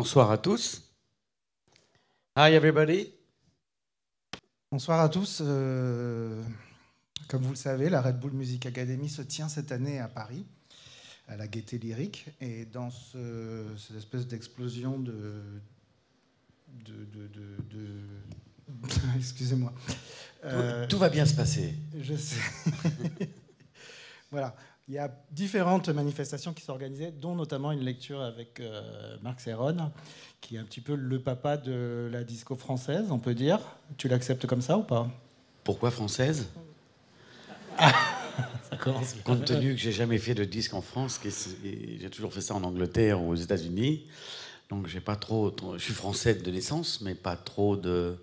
bonsoir à tous. Hi everybody. Bonsoir à tous. Euh, comme vous le savez, la Red Bull Music Academy se tient cette année à Paris, à la Gaieté Lyrique. Et dans cette espèce d'explosion de, Excusez-moi. tout, tout, va bien se passer. Euh, je sais. voilà il y a différentes manifestations qui s'organisaient, dont notamment une lecture avec euh, Marc Serron, qui est un petit peu le papa de la disco française, on peut dire. Tu l'acceptes comme ça ou pas Pourquoi française ah. Compte tenu que j'ai jamais fait de disque en France, j'ai toujours fait ça en Angleterre ou aux États-Unis, donc j'ai pas trop, Je suis français de naissance, mais pas trop de,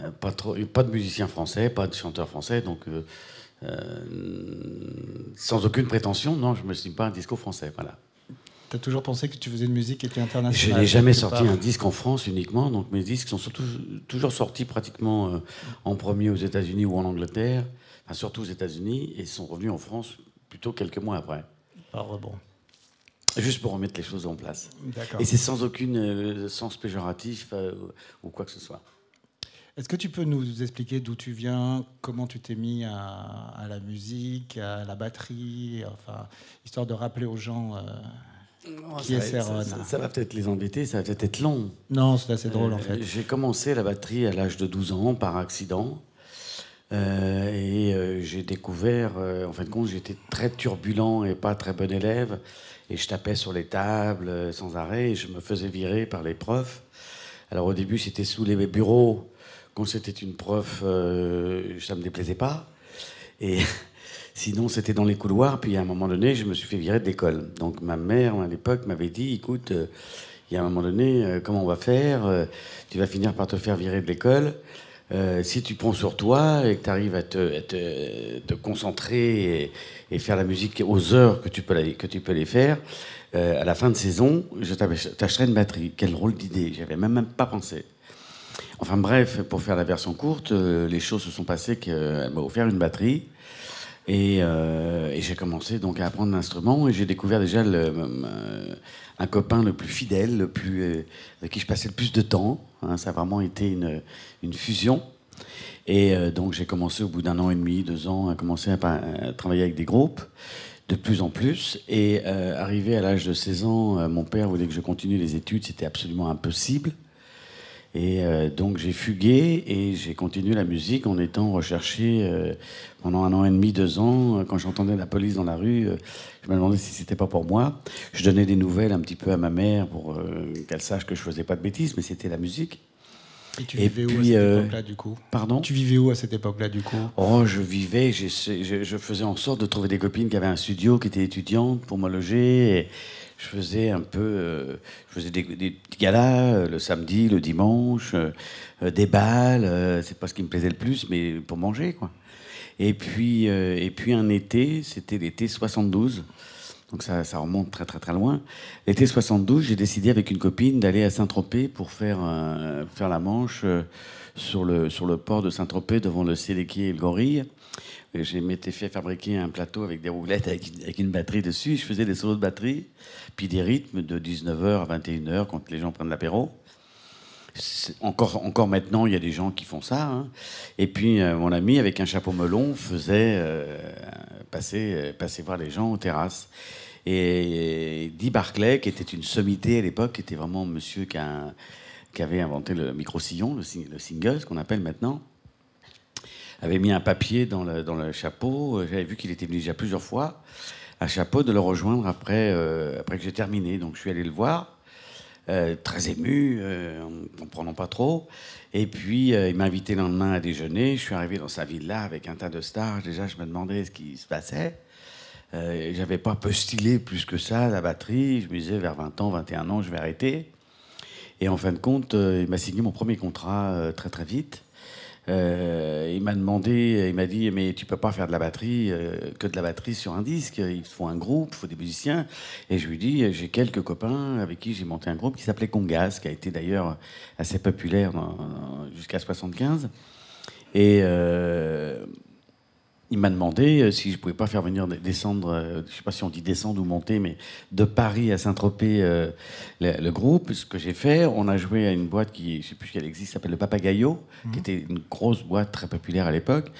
euh, pas trop, pas de musicien français, pas de chanteur français, donc. Euh, euh, sans aucune prétention, non, je ne me suis pas un disco français. Voilà. Tu as toujours pensé que tu faisais une musique qui était internationale Je n'ai jamais sorti un disque en France uniquement, donc mes disques sont surtout, toujours sortis pratiquement euh, en premier aux États-Unis ou en Angleterre, enfin, surtout aux États-Unis, et sont revenus en France plutôt quelques mois après. bon. Juste pour remettre les choses en place. Et c'est sans aucune euh, sens péjoratif ou quoi que ce soit. Est-ce que tu peux nous expliquer d'où tu viens, comment tu t'es mis à, la musique, à la batterie, enfin, histoire de rappeler aux gens euh, qui est ça, va peut-être les embêter, ça va peut-être être long. Non, c'est assez drôle en euh, fait. J'ai commencé la batterie à l'âge de 12 ans par accident. Euh, et j'ai découvert, en fin de compte, j'étais très turbulent et pas très bon élève. Et je tapais sur les tables sans arrêt et je me faisais virer par les profs. Alors au début, c'était sous les bureaux quand c'était une prof, euh, ça ne me déplaisait pas. Et sinon, c'était dans les couloirs. Puis à un moment donné, je me suis fait virer de l'école. Donc ma mère, à l'époque, m'avait dit écoute, euh, il y a un moment donné, euh, comment on va faire Tu vas finir par te faire virer de l'école. si tu prends sur toi et que tu arrives à te, concentrer et, faire la musique aux heures que tu peux, la, que tu peux les faire, à la fin de saison, je t'achèterai une batterie. Quel rôle d'idée, j'avais même pas pensé. Enfin bref, pour faire la version courte, euh, les choses se sont passées qu'elle euh, m'a offert une batterie. Euh, et, j'ai commencé donc à apprendre l'instrument et j'ai découvert déjà un copain le plus fidèle, le plus, avec qui je passais le plus de temps. Hein. ça a vraiment été une, fusion. Et donc j'ai commencé au bout d'un an et demi, deux ans, à commencer à, travailler avec des groupes de plus en plus. Et arrivé à l'âge de 16 ans, mon père voulait que je continue les études, c'était absolument impossible. Et euh, donc j'ai fugué et j'ai continué la musique en étant recherché euh, pendant un an et demi, deux ans. Quand j'entendais la police dans la rue, euh, je me demandais si c'était pas pour moi. Je donnais des nouvelles un petit peu à ma mère pour qu'elle sache que je faisais pas de bêtises, mais c'était la musique. Et tu vivais où à cette époque-là du coup Pardon Tu vivais où à cette époque-là du coup Oh, je vivais, je, faisais en sorte de trouver des copines qui avaient un studio, qui étaient étudiantes pour me loger. Et je faisais un peu, euh, je faisais des, galas euh, le samedi, le dimanche, euh, des balles. c'est pas ce qui me plaisait le plus, mais pour manger quoi. Et puis, et puis un été, c'était l'été 72. Donc ça, ça, remonte très très très loin. L'été 72, j'ai décidé avec une copine d'aller à Saint-Tropez pour faire, faire la manche sur, le, sur le port de Saint-Tropez devant le Séléquier et le Gorille. Et m'étais fait fabriquer un plateau avec des roulettes avec, avec une batterie dessus. Je faisais des solos de batterie puis des rythmes de 19h à 21h quand les gens prennent l'apéro. Encore, encore maintenant, il y a des gens qui font ça. Hein. Et puis, euh, mon ami, avec un chapeau melon, faisait euh, passer, euh, passer voir les gens aux terrasses. Et Guy Barclay, qui était une sommité à l'époque, qui était vraiment monsieur qui, avait inventé le micro-sillon, le, le, single, ce qu'on appelle maintenant, avait mis un papier dans le, dans le chapeau. J'avais vu qu'il était venu déjà plusieurs fois à Chapeau de le rejoindre après, euh, après que j'ai terminé. Donc je suis allé le voir, euh, très ému, euh, en ne comprenant pas trop. Et puis il m'a invité le lendemain à déjeuner. Je suis arrivé dans sa ville là avec un tas de stars. Déjà, je me demandais ce qui se passait. J'avais pas postulé plus que ça la batterie. Je me disais vers 20 ans, 21 ans, je vais arrêter. Et en fin de compte, il m'a signé mon premier contrat très très vite. Euh, il m'a demandé, il m'a dit, mais tu peux pas faire de la batterie, euh, que de la batterie sur un disque. Il faut un groupe, il faut des musiciens. Et je lui dis, j'ai quelques copains avec qui j'ai monté un groupe qui s'appelait Congas, qui a été d'ailleurs assez populaire jusqu'à 75. Et euh, il m'a demandé euh, si je pouvais pas faire venir descendre, euh, je sais pas si on dit descendre ou monter, mais de Paris à Saint-Tropez euh, le, groupe. Ce que j'ai fait, on a joué à une boîte qui, je sais plus si elle existe, s'appelle le Papagayo, mhm. qui était une grosse boîte très populaire à l'époque.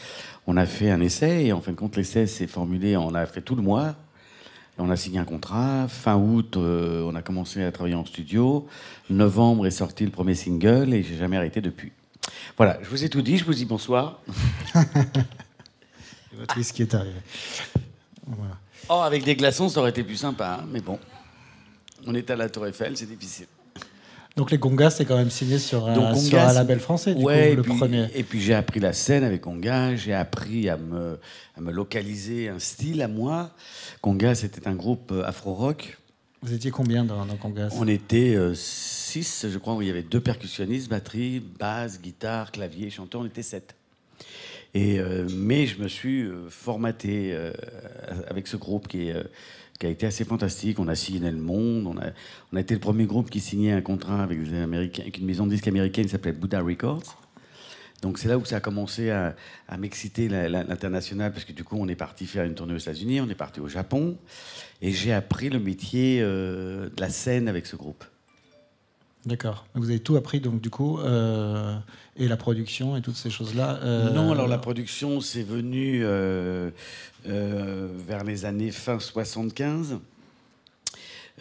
On a fait un essai et en fin de compte, l'essai s'est formulé. On a fait tout le mois. On a signé un contrat. Fin août, on a commencé à travailler en studio. Novembre est sorti le premier single et j'ai jamais arrêté depuis. Voilà, je vous ai tout dit. Je vous dis bonsoir. qui est arrivé. Oh, avec des glaçons, ça aurait été plus sympa, hein, mais bon. On est à la Tour Eiffel, c'est difficile. Donc les Gongas, c'est quand même signé sur, un, label français, du le premier. Et puis j'ai appris la scène avec Gonga, j'ai appris à me, me localiser un style à moi. Gonga, c'était un groupe euh, afro-rock. Vous étiez combien dans, dans On était 6 euh, six, je crois, où il y avait deux percussionnistes, batterie, basse, guitare, clavier, chanteur, on était sept. Euh, mais je me suis euh, formaté euh, avec ce groupe qui, a été assez fantastique. On a signé le monde. On a, été le premier groupe qui signait un contrat avec, une maison de disques américaine qui s'appelait Buddha Records. Donc c'est là où ça a commencé à, à m'exciter l'international, parce que du coup, on est parti faire une tournée aux États-Unis, on est parti au Japon, et j'ai appris le métier de la scène avec ce groupe. D'accord. Vous avez tout appris, donc, du coup, euh, et la production et toutes ces choses-là euh, Non, alors la production, c'est venu euh, vers les années fin 75.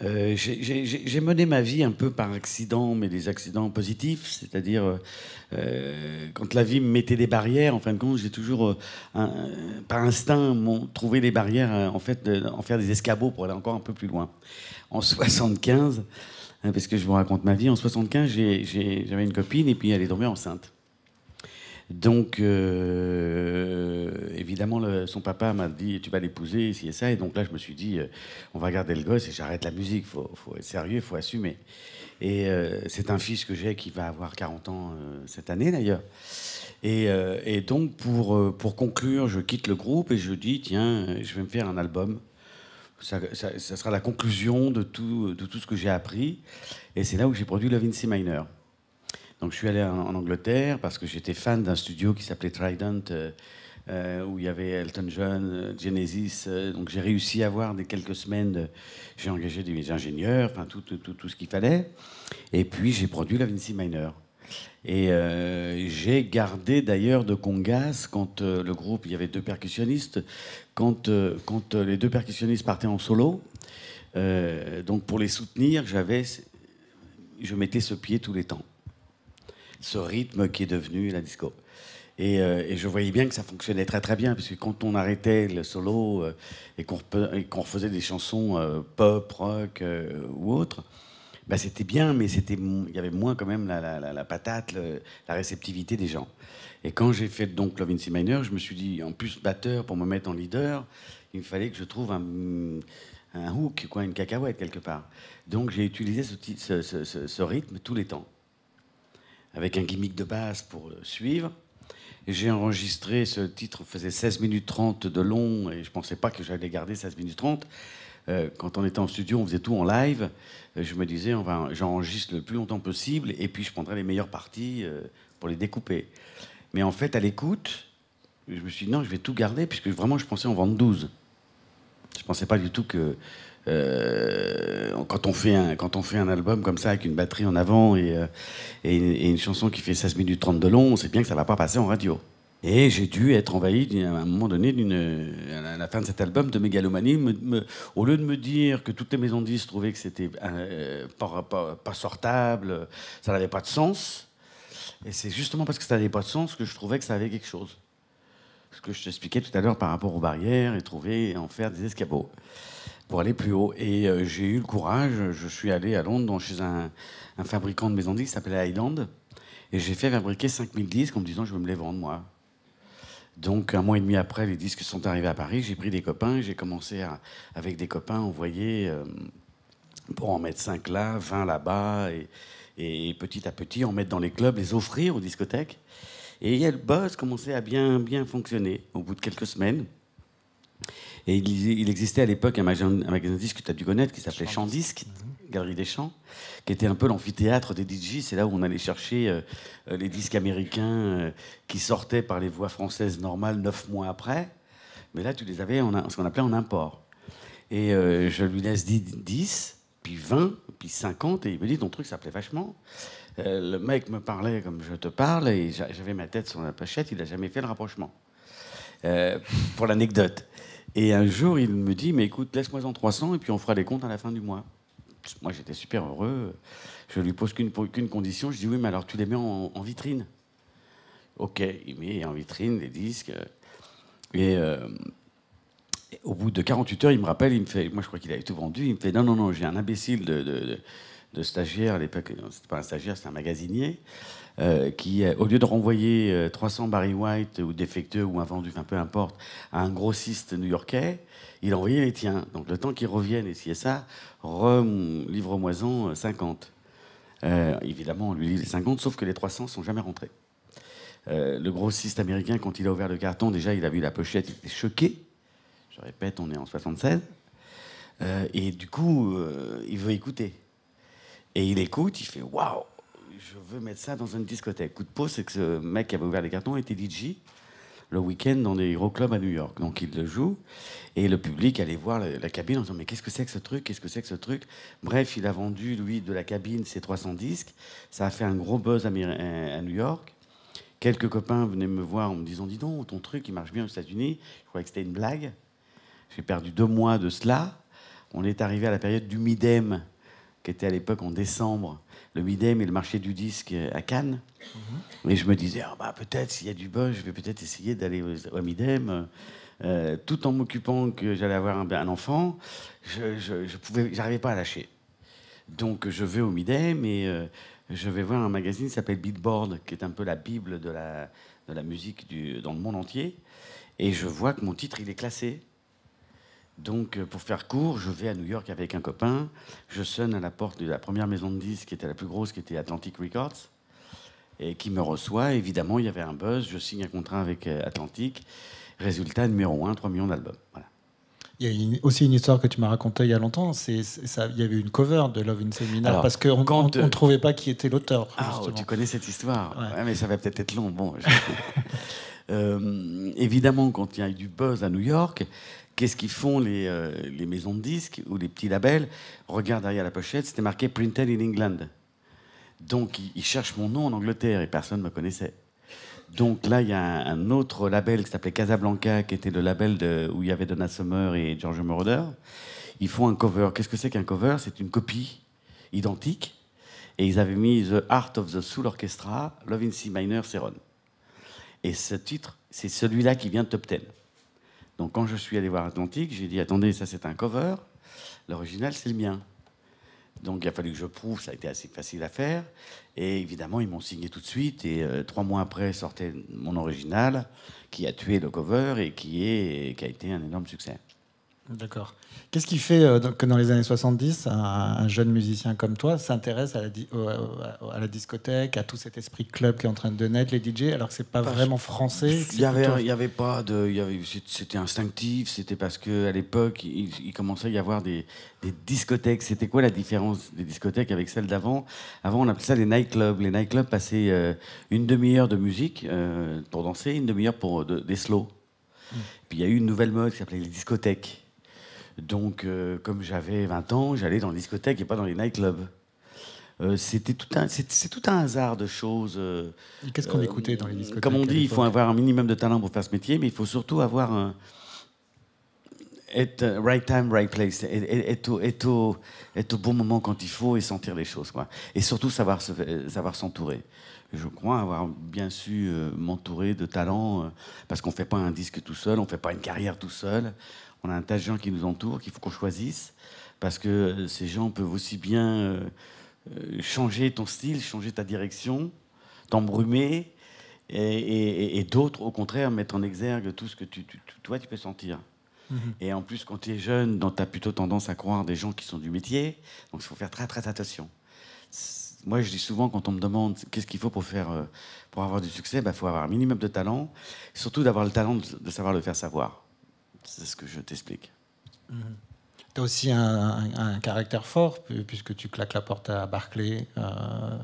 J'ai mené ma vie un peu par accident, mais des accidents positifs, c'est-à-dire quand la vie me mettait des barrières, en fin de compte, j'ai toujours, un, par instinct, trouvé des barrières, en fait, en faire des escabeaux pour aller encore un peu plus loin. En 75, Hein, parce que je vous raconte ma vie. En 75, j'avais une copine et puis elle est tombée enceinte. Donc, euh, évidemment, le, son papa m'a dit Tu vas l'épouser, si et ça. Et donc là, je me suis dit euh, On va garder le gosse et j'arrête la musique. Il faut, être sérieux, il faut assumer. Et euh, c'est un fils que j'ai qui va avoir 40 ans cette année d'ailleurs. Et, et, donc, pour, pour conclure, je quitte le groupe et je dis Tiens, je vais me faire un album. Ça, sera la conclusion de tout, ce que j'ai appris. Et c'est là où j'ai produit Love vinci Minor. Donc je suis allé en, Angleterre parce que j'étais fan d'un studio qui s'appelait Trident, euh, euh, où il y avait Elton John, euh, Genesis. donc j'ai réussi à avoir des quelques semaines. j'ai engagé des ingénieurs, enfin tout, tout, ce qu'il fallait. Et puis j'ai produit Love vinci Minor. Et euh, j'ai gardé d'ailleurs de Congas, quand euh, le groupe, il y avait deux percussionnistes, quand, euh, quand les deux percussionnistes partaient en solo, donc pour les soutenir, j'avais, je mettais ce pied tous les temps. Ce rythme qui est devenu la disco. Et, je voyais bien que ça fonctionnait très très bien, parce que quand on arrêtait le solo et qu'on refaisait des chansons pop, rock ou autres, bah, c'était bien, mais c'était, il y avait moins quand même la, la, la, patate, la réceptivité des gens. Et quand j'ai fait donc Love in Minor, je me suis dit, en plus batteur pour me mettre en leader, il me fallait que je trouve un, un hook, quoi, une cacahuète quelque part. Donc j'ai utilisé ce, ce, ce, rythme tous les temps, avec un gimmick de basse pour euh, suivre. J'ai enregistré, ce titre faisait 16 minutes 30 de long, et je ne pensais pas que j'allais garder 16 minutes 30. Euh, quand on était en studio, on faisait tout en live. Euh, je me disais, j'enregistre le plus longtemps possible et puis je prendrai les meilleures parties euh, pour les découper. Mais en fait, à l'écoute, je me suis dit, non, je vais tout garder puisque vraiment, je pensais en vendre 12. Je pensais pas du tout que quand, on fait un, quand on fait un album comme ça avec une batterie en avant et, une, chanson qui fait 16 minutes 30 de long, on sait bien que ça ne va pas passer en radio. Et j'ai dû être envahi à un moment donné, euh, à la fin de cet album, de mégalomanie. au lieu de me dire que toutes les maisons disques trouvaient que c'était euh, pas, sortable, ça n'avait pas de sens. Et c'est justement parce que ça n'avait pas de sens que je trouvais que ça avait quelque chose. Ce que je t'expliquais tout à l'heure par rapport aux barrières et trouver et en faire des escabeaux pour aller plus haut. Et euh, j'ai eu le courage, je suis allé à Londres chez un, fabricant de maisons disques qui s'appelait Highland. Et j'ai fait fabriquer 5000 disques en me disant je vais me les vendre moi. Donc un mois et demi après, les disques sont arrivés à Paris. J'ai pris des copains, j'ai commencé à, avec des copains envoyer euh, pour en mettre 5 là, 20 là-bas, et, petit à petit en mettre dans les clubs, les offrir aux discothèques. Et le buzz commençait à bien, bien fonctionner au bout de quelques semaines. Et il, existait à l'époque un magasin, de disques que tu as dû connaître qui s'appelait Champ Disque ». Galerie des Champs, qui était un peu l'amphithéâtre des DJ. C'est là où on allait chercher euh, euh, les disques américains euh, qui sortaient par les voies françaises normales neuf mois après. Mais là, tu les avais en, ce qu'on appelait en import. Et je lui laisse 10, puis 20, puis 50, et il me dit Ton truc, ça plaît vachement. le mec me parlait comme je te parle, et j'avais ma tête sur la pochette, il n'a jamais fait le rapprochement. pour l'anecdote. Et un jour, il me dit Mais écoute, laisse-moi en 300, et puis on fera les comptes à la fin du mois moi j'étais super heureux. Je lui pose qu'une condition, je dis oui, mais alors tu les mets en, vitrine. Ok, il met en vitrine les disques. Euh, et, au bout de 48 heures, il me rappelle, il me fait, moi je crois qu'il avait tout vendu, il me fait non, non, non, j'ai un imbécile de, stagiaire, à l'époque, c'était pas un stagiaire, c'était un magasinier, euh, qui, euh, au lieu de renvoyer 300 Barry White ou défectueux ou invendus, enfin peu importe, à un grossiste new-yorkais, il a envoyé les tiens. Donc le temps qu'ils reviennent et si et ça, livre-moison 50. Euh, euh, évidemment, on lui lit les 50, sauf que les 300 sont jamais rentrés. Euh, le grossiste américain, quand il a ouvert le carton, déjà, il a vu la pochette, il était choqué. Je répète, on est en 76. et du coup, il veut écouter. Et il écoute, il fait Waouh, je veux mettre ça dans une discothèque. Coup de peau, c'est que ce mec qui avait ouvert les cartons était DJ le week-end dans des gros clubs à New York. Donc il le joue et le public allait voir la, cabine en disant mais qu'est-ce que c'est que ce truc Qu'est-ce que c'est que ce truc Bref, il a vendu lui de la cabine ses 300 disques. Ça a fait un gros buzz euh, à, New York. Quelques copains venaient me voir en me disant dis donc ton truc il marche bien aux États-Unis. Je croyais que c'était une blague. J'ai perdu deux mois de cela. On est arrivé à la période du Midem, qui était à l'époque en décembre le Midem et le marché du disque à Cannes. Mhm. Et je me disais, ah bah, peut-être s'il y a du buzz, je vais peut-être essayer d'aller au Midem. Euh, tout en m'occupant que j'allais avoir un, enfant, je, je, pouvais, j'arrivais pas à lâcher. Donc je vais au Midem et euh, je vais voir un magazine qui s'appelle Beatboard, qui est un peu la bible de la, de la musique du, dans le monde entier. Et je vois que mon titre, il est classé donc, euh, pour faire court, je vais à New York avec un copain. Je sonne à la porte de la première maison de disques, qui était la plus grosse, qui était Atlantic Records, et qui me reçoit. Évidemment, il y avait un buzz. Je signe un contrat avec euh, Atlantic. Résultat numéro 1, 3 millions d'albums. Voilà. Il y a aussi une histoire que tu m'as racontée il y a longtemps. C'est, ça, il y avait une cover de Love in Seminar parce qu'on ne euh, trouvait pas qui était l'auteur. Ah, oh, tu connais cette histoire. mais ça va peut-être être long. Bon, évidemment, quand il y a eu du buzz à New York, Qu'est-ce qu'ils font les, euh, les, maisons de disques ou les petits labels Regarde derrière la pochette, c'était marqué Printed in England. Donc ils cherchent mon nom en Angleterre et personne ne me connaissait. Donc là, il y a un, autre label qui s'appelait Casablanca, qui était le label de, où il y avait Donna Summer et George Moroder. Ils font un cover. Qu'est-ce que c'est qu'un cover C'est une copie identique. Et ils avaient mis The Art of the Soul Orchestra, Love in C minor, Seron. Et ce titre, c'est celui-là qui vient de Top Ten. Donc quand je suis allé voir Atlantique, j'ai dit attendez, ça c'est un cover, l'original c'est le mien. Donc il a fallu que je prouve, ça a été assez facile à faire. Et évidemment, ils m'ont signé tout de suite. Et euh, trois mois après sortait mon original, qui a tué le cover et qui, est, qui a été un énorme succès. D'accord. Qu'est-ce qui fait euh, que dans les années 70, un, jeune musicien comme toi s'intéresse à, la discothèque, à tout cet esprit club qui est en train de naître, les DJ, alors que n'est pas vraiment français Il y avait, pas de, c'était instinctif. C'était parce qu'à l'époque, il, commençait à y avoir des, discothèques. C'était quoi la différence des discothèques avec celles d'avant Avant, on appelait ça les nightclubs. Les nightclubs passaient euh, une demi-heure de musique euh, pour danser, une demi-heure pour des slow. Mmh. Puis il y a eu une nouvelle mode qui s'appelait les discothèques. Donc, euh, comme j'avais 20 ans, j'allais dans les discothèques et pas dans les nightclubs. Euh, c'était tout un, c'est, tout un hasard de choses. Euh, qu'est-ce qu'on écoutait dans les discothèques Comme on dit, il faut avoir un minimum de talent pour faire ce métier, mais il faut surtout avoir un, être right time, right place, être, au, bon moment quand il faut et sentir les choses, quoi. Et surtout savoir, savoir s'entourer. Je crois avoir bien su m'entourer de talents, parce qu'on ne fait pas un disque tout seul, on ne fait pas une carrière tout seul on a un tas de gens qui nous entourent, qu'il faut qu'on choisisse, parce que euh, ces gens peuvent aussi bien euh, euh, changer ton style, changer ta direction, t'embrumer, et, d'autres, au contraire, mettre en exergue tout ce que tu, toi, tu peux sentir. Mhm. Et en plus, quand tu es jeune, tu as plutôt tendance à croire des gens qui sont du métier, donc il faut faire très, très attention. Moi, je dis souvent, quand on me demande qu'est-ce qu'il faut pour, faire, pour avoir du succès, il bah, faut avoir un minimum de talent, surtout d'avoir le talent de savoir le faire savoir. C'est ce que je t'explique. Mhm. T'as Tu as aussi un, caractère fort, puisque tu claques la porte à Barclay. Euh,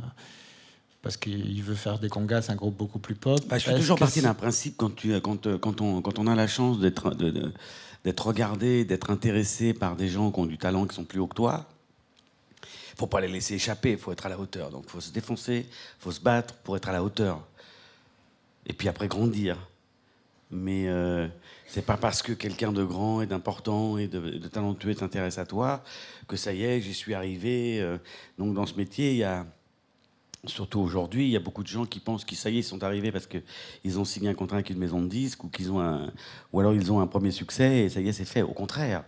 parce qu'il veut faire des congas, un groupe beaucoup plus pop. Bah, je suis toujours parti d'un principe quand, tu, quand, on, quand on a la chance d'être d'être regardé, d'être intéressé par des gens qui ont du talent, qui sont plus hauts que toi, il faut pas les laisser échapper, il faut être à la hauteur. Donc faut se défoncer, il faut se battre pour être à la hauteur. Et puis après grandir. Mais euh, c'est pas parce que quelqu'un de grand et d'important et de, talentueux t'intéresse à toi que ça y est, j'y suis arrivé. Euh. Donc dans ce métier, il y a surtout aujourd'hui, il y a beaucoup de gens qui pensent qu'ils ça y est, ils sont arrivés parce qu'ils ont signé un contrat avec une maison de disques ou qu'ils ont ou alors ils ont un premier succès et ça y est, c'est fait. Au contraire,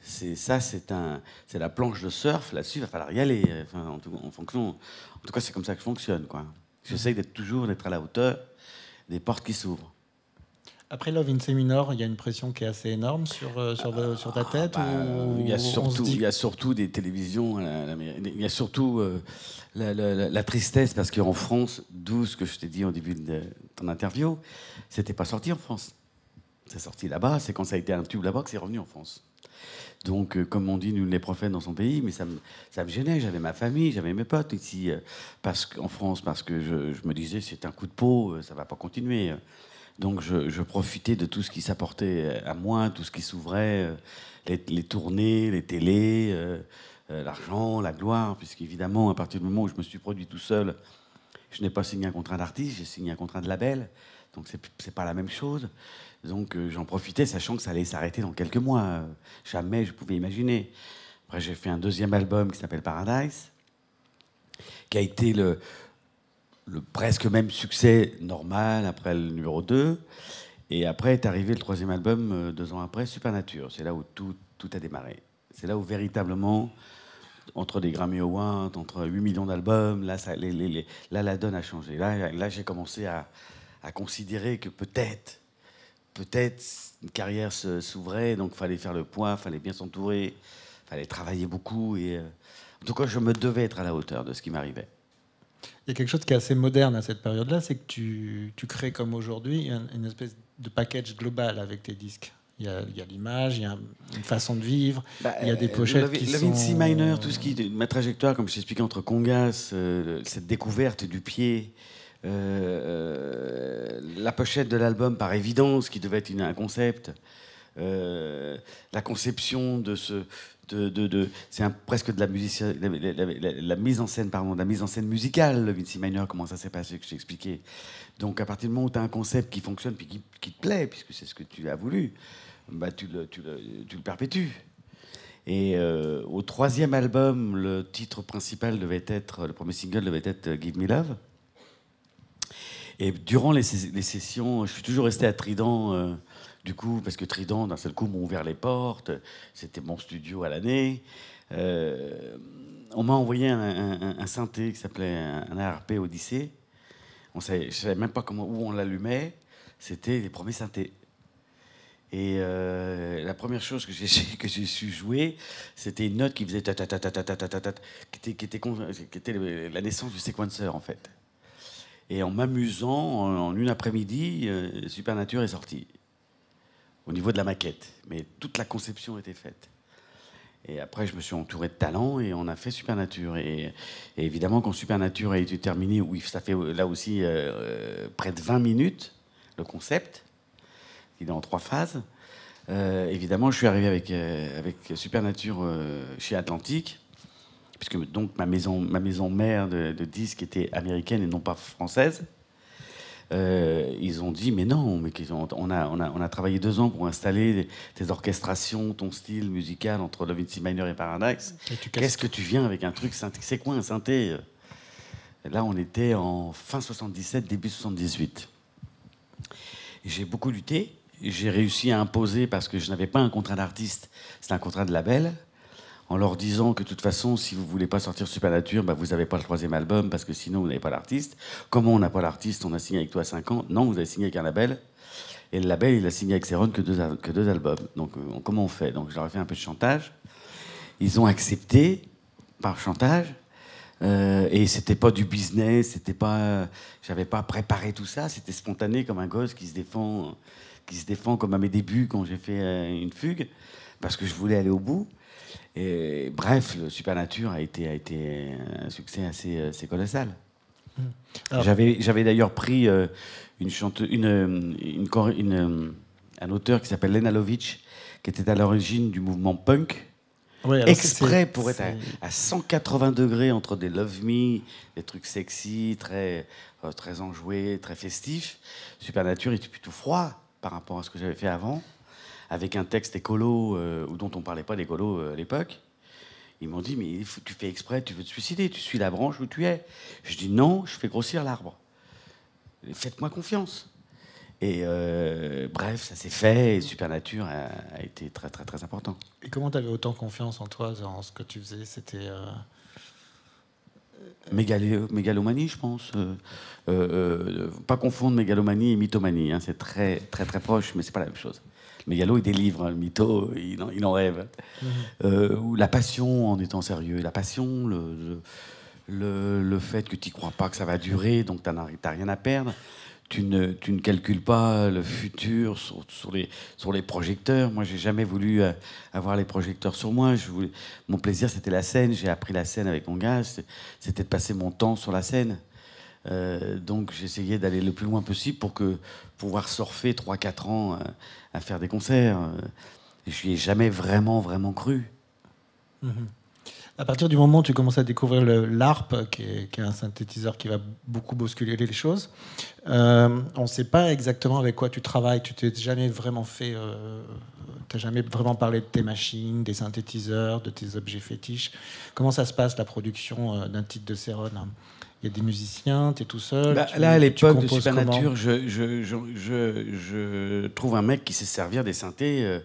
c'est ça, c'est un, la planche de surf. Là-dessus, il va falloir y aller. en tout, cas, c'est comme ça que je fonctionne, quoi. J'essaie d'être toujours d'être à la hauteur des portes qui s'ouvrent. Après Love in Seminor, il y a une pression qui est assez énorme sur, euh, sur, ta tête ah, bah, il, y a surtout, a surtout des télévisions, il y a surtout euh, la, tristesse, parce qu'en France, d'où ce que je t'ai dit au début de ton interview, c'était pas sorti en France. C'est sorti là-bas, c'est quand ça a été un tube là-bas que c'est revenu en France. Donc, euh, comme on dit, nous, les prophète dans son pays, mais ça me, ça me gênait. J'avais ma famille, j'avais mes potes ici, en parce qu'en France, parce que je, me disais, c'est un coup de peau, ça va pas continuer. Donc je, profitais de tout ce qui s'apportait euh, à moi, tout ce qui s'ouvrait, euh, les, tournées, les télés, euh, l'argent, la gloire, évidemment à partir du moment où je me suis produit tout seul, je n'ai pas signé un contrat d'artiste, j'ai signé un contrat de label, donc c'est pas la même chose. Donc j'en profitais, sachant que ça allait s'arrêter dans quelques mois. Jamais je pouvais imaginer. Après, j'ai fait un deuxième album qui s'appelle Paradise, qui a été le, le presque même succès normal après le numéro 2. Et après est arrivé le troisième album, euh, deux ans après, Supernature. C'est là où tout, a démarré. C'est là où véritablement, entre des Grammy Awards, entre 8 millions d'albums, là, la donne a changé. Là, j'ai commencé à, considérer que peut-être, peut-être une carrière s'ouvrait, donc fallait faire le point, fallait bien s'entourer, fallait travailler beaucoup. Et, euh, en tout cas, je me devais être à la hauteur de ce qui m'arrivait. Il y a quelque chose qui est assez moderne à cette période-là, c'est que tu, crées comme aujourd'hui une, espèce de package global avec tes disques. Il y a, l'image, il y a, une façon de vivre, bah, il y a des euh, pochettes qui sont... Vinci Minor, tout ce qui ma trajectoire, comme je t'expliquais, entre Congas, euh, cette découverte du pied, euh, la pochette de l'album par évidence, qui devait être un concept, la conception de ce, de, c'est presque de la, mise en scène, pardon, de la mise en scène musicale. Vinci Minor, comment ça s'est passé, que je t'ai expliqué. Donc à partir du moment où tu as un concept qui fonctionne puis qui, te plaît, puisque c'est ce que tu as voulu, bah tu le, perpétues. Et euh, au troisième album, le titre principal devait être, le premier single devait être euh, Give Me Love. Et durant les, sessions, je suis toujours resté à Trident. Euh, du coup, parce que Trident, d'un seul coup, m'ont ouvert les portes. C'était mon studio à l'année. Euh, on m'a envoyé un, un, un, synthé qui s'appelait un ARP Odyssée. On savait, je ne savais même pas comment, où on l'allumait. C'était les premiers synthés. Et euh, la première chose que j'ai, que j'ai su jouer, c'était une note qui faisait ta ta ta ta ta ta ta ta, qui était, qui était, la naissance du séquenceur en fait. Et en m'amusant, en, une après-midi, euh, Supernature est sorti au niveau de la maquette. Mais toute la conception était faite. Et après, je me suis entouré de talents et on a fait Supernature. Et, évidemment, quand Supernature a été terminé, où ça fait euh, là aussi euh, euh, près de 20 minutes, le concept, il est en trois phases. évidemment, je suis arrivé avec, Supernature chez Atlantique, puisque donc ma maison, ma maison mère de, de disques était américaine et non pas française. Euh, ils ont dit mais non, mais on a, on, a, on a travaillé deux ans pour installer tes orchestrations, ton style musical entre Da Vinci Minor et Paradox. Qu'est-ce que tu viens avec un truc C'est quoi un synthé euh Là, on était en fin 77, début 78. J'ai beaucoup lutté. J'ai réussi à imposer parce que je n'avais pas un contrat d'artiste, c'était un contrat de label en leur disant que de toute façon, si vous voulez pas sortir Supernature, bah, vous n'avez pas le troisième album parce que sinon vous n'avez pas l'artiste. Comment on n'a pas l'artiste On a signé avec toi 5 ans. Non, vous avez signé avec un label. Et le label, il a signé avec Seron que deux, que deux albums. Donc euh, comment on fait Donc je leur fait un peu de chantage. Ils ont accepté par chantage. Euh, et c'était pas du business, c'était pas, j'avais pas préparé tout ça, c'était spontané comme un gosse qui se défend, qui se défend comme à mes débuts quand j'ai fait euh, une fugue, parce que je voulais aller au bout bref, le Supernature a été, a été un succès assez, euh, colossal. Hmm. J'avais d'ailleurs pris euh, une, chanteuse, euh, un auteur qui s'appelle Lenalovitch, qui était à l'origine du mouvement punk. exprès pour être à, 180 degrés entre des Love Me, des trucs sexy, très, très enjoués, très festifs. Supernature était plutôt froid par rapport à ce que j'avais fait avant avec un texte écolo euh, dont on parlait pas d'écolo euh, à l'époque. Ils m'ont dit mais tu fais exprès, tu veux te suicider, tu suis la branche où tu es. Je dis non, je fais grossir l'arbre. Faites-moi confiance. Et euh, bref, ça s'est fait. Et Supernature a, été très très très important. Et comment tu avais autant confiance en toi, en ce que tu faisais C'était euh, mégalomanie, je pense. euh, pas confondre mégalomanie et mythomanie. Hein, c'est très, très, très proche, mais c'est pas la même chose. Mais Gallo, il délivre, hein, le mytho, il en, rêve. Mm-hmm. Euh, ou la passion en étant sérieux, la passion, le, fait que tu crois pas que ça va durer, donc tu n'as rien à perdre. Tu ne, calcules pas le futur sur, les, sur les, projecteurs. Moi, j'ai jamais voulu euh, avoir les projecteurs sur moi. Je mon plaisir, c'était la scène. J'ai appris la scène avec mon gars. C'était de passer mon temps sur la scène. Euh, donc j'essayais d'aller le plus loin possible pour que pouvoir surfer 3-4 ans euh, à, faire des concerts. Euh, Je n'y ai jamais vraiment, vraiment cru. Mm-hmm. À partir du moment où tu commences à découvrir l'ARP, qui, est un synthétiseur qui va beaucoup bousculer les choses, on ne sait pas exactement avec quoi tu travailles. Tu t'es jamais vraiment fait. jamais vraiment parlé de tes machines, des synthétiseurs, de tes objets fétiches. Comment ça se passe la production d'un titre de Sérone hein il y a des musiciens, tu es tout seul. Bah, là, à l'époque de Supernature, je, je, trouve un mec qui sait servir des synthés. Euh,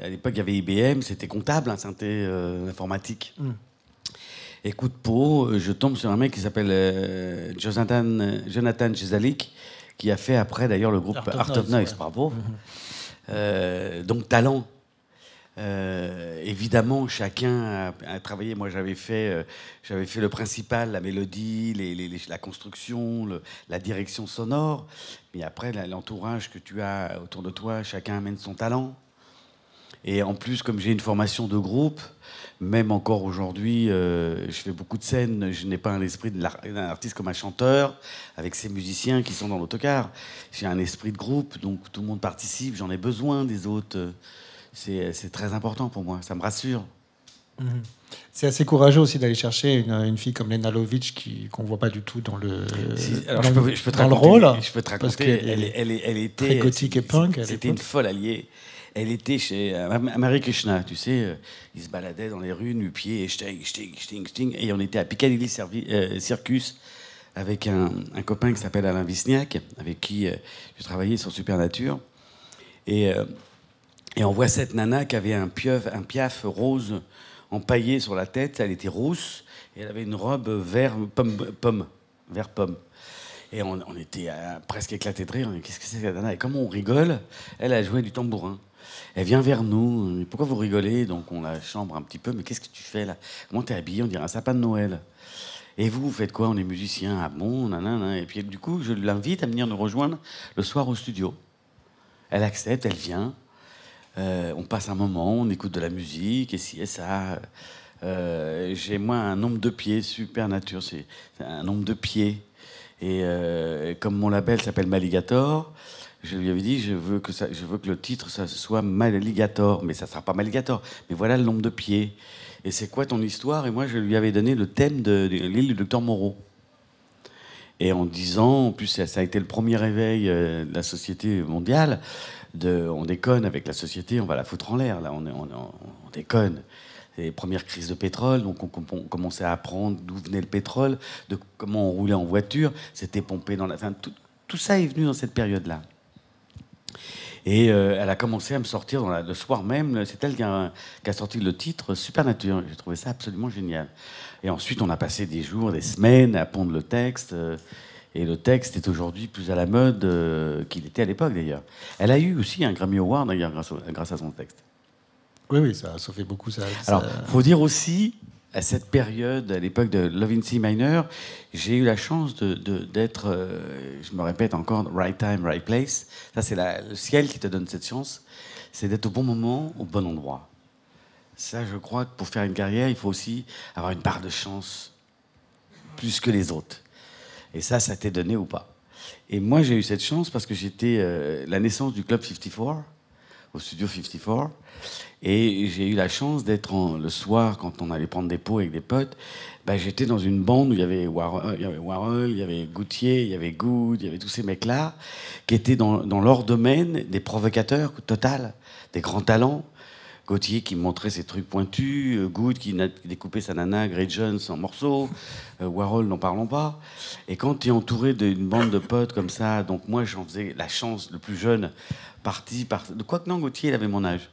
à l'époque, il y avait IBM, c'était comptable, un synthé euh, informatique. Hmm. Écoute, pour euh, je tombe sur un mec qui s'appelle Jonathan, Jonathan qui a fait après d'ailleurs le groupe Art of, Noise, bravo. Hmm. donc talent. Euh, évidemment, chacun a, travaillé. Moi, j'avais fait, euh, fait le principal, la mélodie, la construction, la direction sonore. Mais après, l'entourage que tu as autour de toi, chacun amène son talent. Et en plus, comme j'ai une formation de groupe, même encore aujourd'hui, euh, je fais beaucoup de scènes. Je n'ai pas un esprit d'un artiste comme un chanteur, avec ses musiciens qui sont dans l'autocar. J'ai un esprit de groupe, donc tout le monde participe. J'en ai besoin des autres. Euh, c'est très important pour moi, ça me rassure. Mhm. C'est assez courageux aussi d'aller chercher une, fille comme Lena Lovic qu'on ne voit pas du tout dans le, je peux, le rôle. Je peux te raconter, parce elle, était très gothique et punk. C'était une folle alliée. Elle était chez euh, Marie Krishna, tu sais, euh, ils se baladaient dans les rues, nu-pieds, et on était à Piccadilly Circus avec un, un copain qui s'appelle Alain Visniak, avec qui je travaillais sur Supernature. Et et on voit cette nana qui avait un, piaf rose empaillé sur la tête. Elle était rousse et elle avait une robe vert pomme. vert pomme. Et on, était euh, presque éclaté de rire. Qu'est-ce que c'est cette nana Et comme on rigole, elle a joué du tambourin. Elle vient vers nous. Pourquoi vous rigolez Donc on la chambre un petit peu. Mais qu'est-ce que tu fais là Comment t'es habillée On dirait un sapin de Noël. Et vous, vous faites quoi On est musicien. Ah bon nanana. Et puis du coup, je l'invite à venir nous rejoindre le soir au studio. Elle accepte, elle vient. Euh, on passe un moment, on écoute de la musique, et si et ça. Euh, j'ai moi un nombre de pieds super nature, c'est un nombre de pieds. Et, euh, comme mon label s'appelle Maligator, je lui avais dit je veux que je veux que le titre ça soit Maligator, mais ça sera pas Maligator. Mais voilà le nombre de pieds. Et c'est quoi ton histoire Et moi je lui avais donné le thème de, l'île du docteur Moreau. Et en disant, en plus ça a été le premier réveil de la société mondiale on déconne avec la société, on va la foutre en l'air, là, on, on, on déconne. Les premières crises de pétrole, donc on, commençait à apprendre d'où venait le pétrole, de comment on roulait en voiture, c'était pompé dans la. Enfin, tout, ça est venu dans cette période-là. Et euh, elle a commencé à me sortir le soir même. C'est elle qui a, sorti le titre Supernature. J'ai trouvé ça absolument génial. Et ensuite, on a passé des jours, des semaines à pondre le texte. Euh, et le texte est aujourd'hui plus à la mode euh, qu'il était à l'époque d'ailleurs. Elle a eu aussi un Grammy Award d'ailleurs grâce, à son texte. Oui, oui, ça, ça fait beaucoup ça. Alors, il faut dire aussi, à cette période, à l'époque de Love in C Minor, j'ai eu la chance d'être, euh, je me répète encore, right time, right place. Ça, c'est le ciel qui te donne cette chance, c'est d'être au bon moment, au bon endroit. Ça, je crois que pour faire une carrière, il faut aussi avoir une part de chance plus que les autres. Et ça, ça t'est donné ou pas. Et moi, j'ai eu cette chance parce que j'étais euh, la naissance du Club 54, au Studio 54. Et j'ai eu la chance d'être le soir, quand on allait prendre des pots avec des potes, bah, j'étais dans une bande où il y avait Warhol, euh, il y avait, Warhol, il y avait Goutier, il y avait tous ces mecs-là, qui étaient dans, dans, leur domaine des provocateurs total, des grands talents. Gauthier qui montrait ses trucs pointus, euh, Good qui découpait sa nana, Grey Jones en morceaux, euh, Warhol n'en parlons pas. Et quand tu es entouré d'une bande de potes comme ça, donc moi j'en faisais la chance, le plus jeune, parti par... que non, Gauthier il avait mon âge.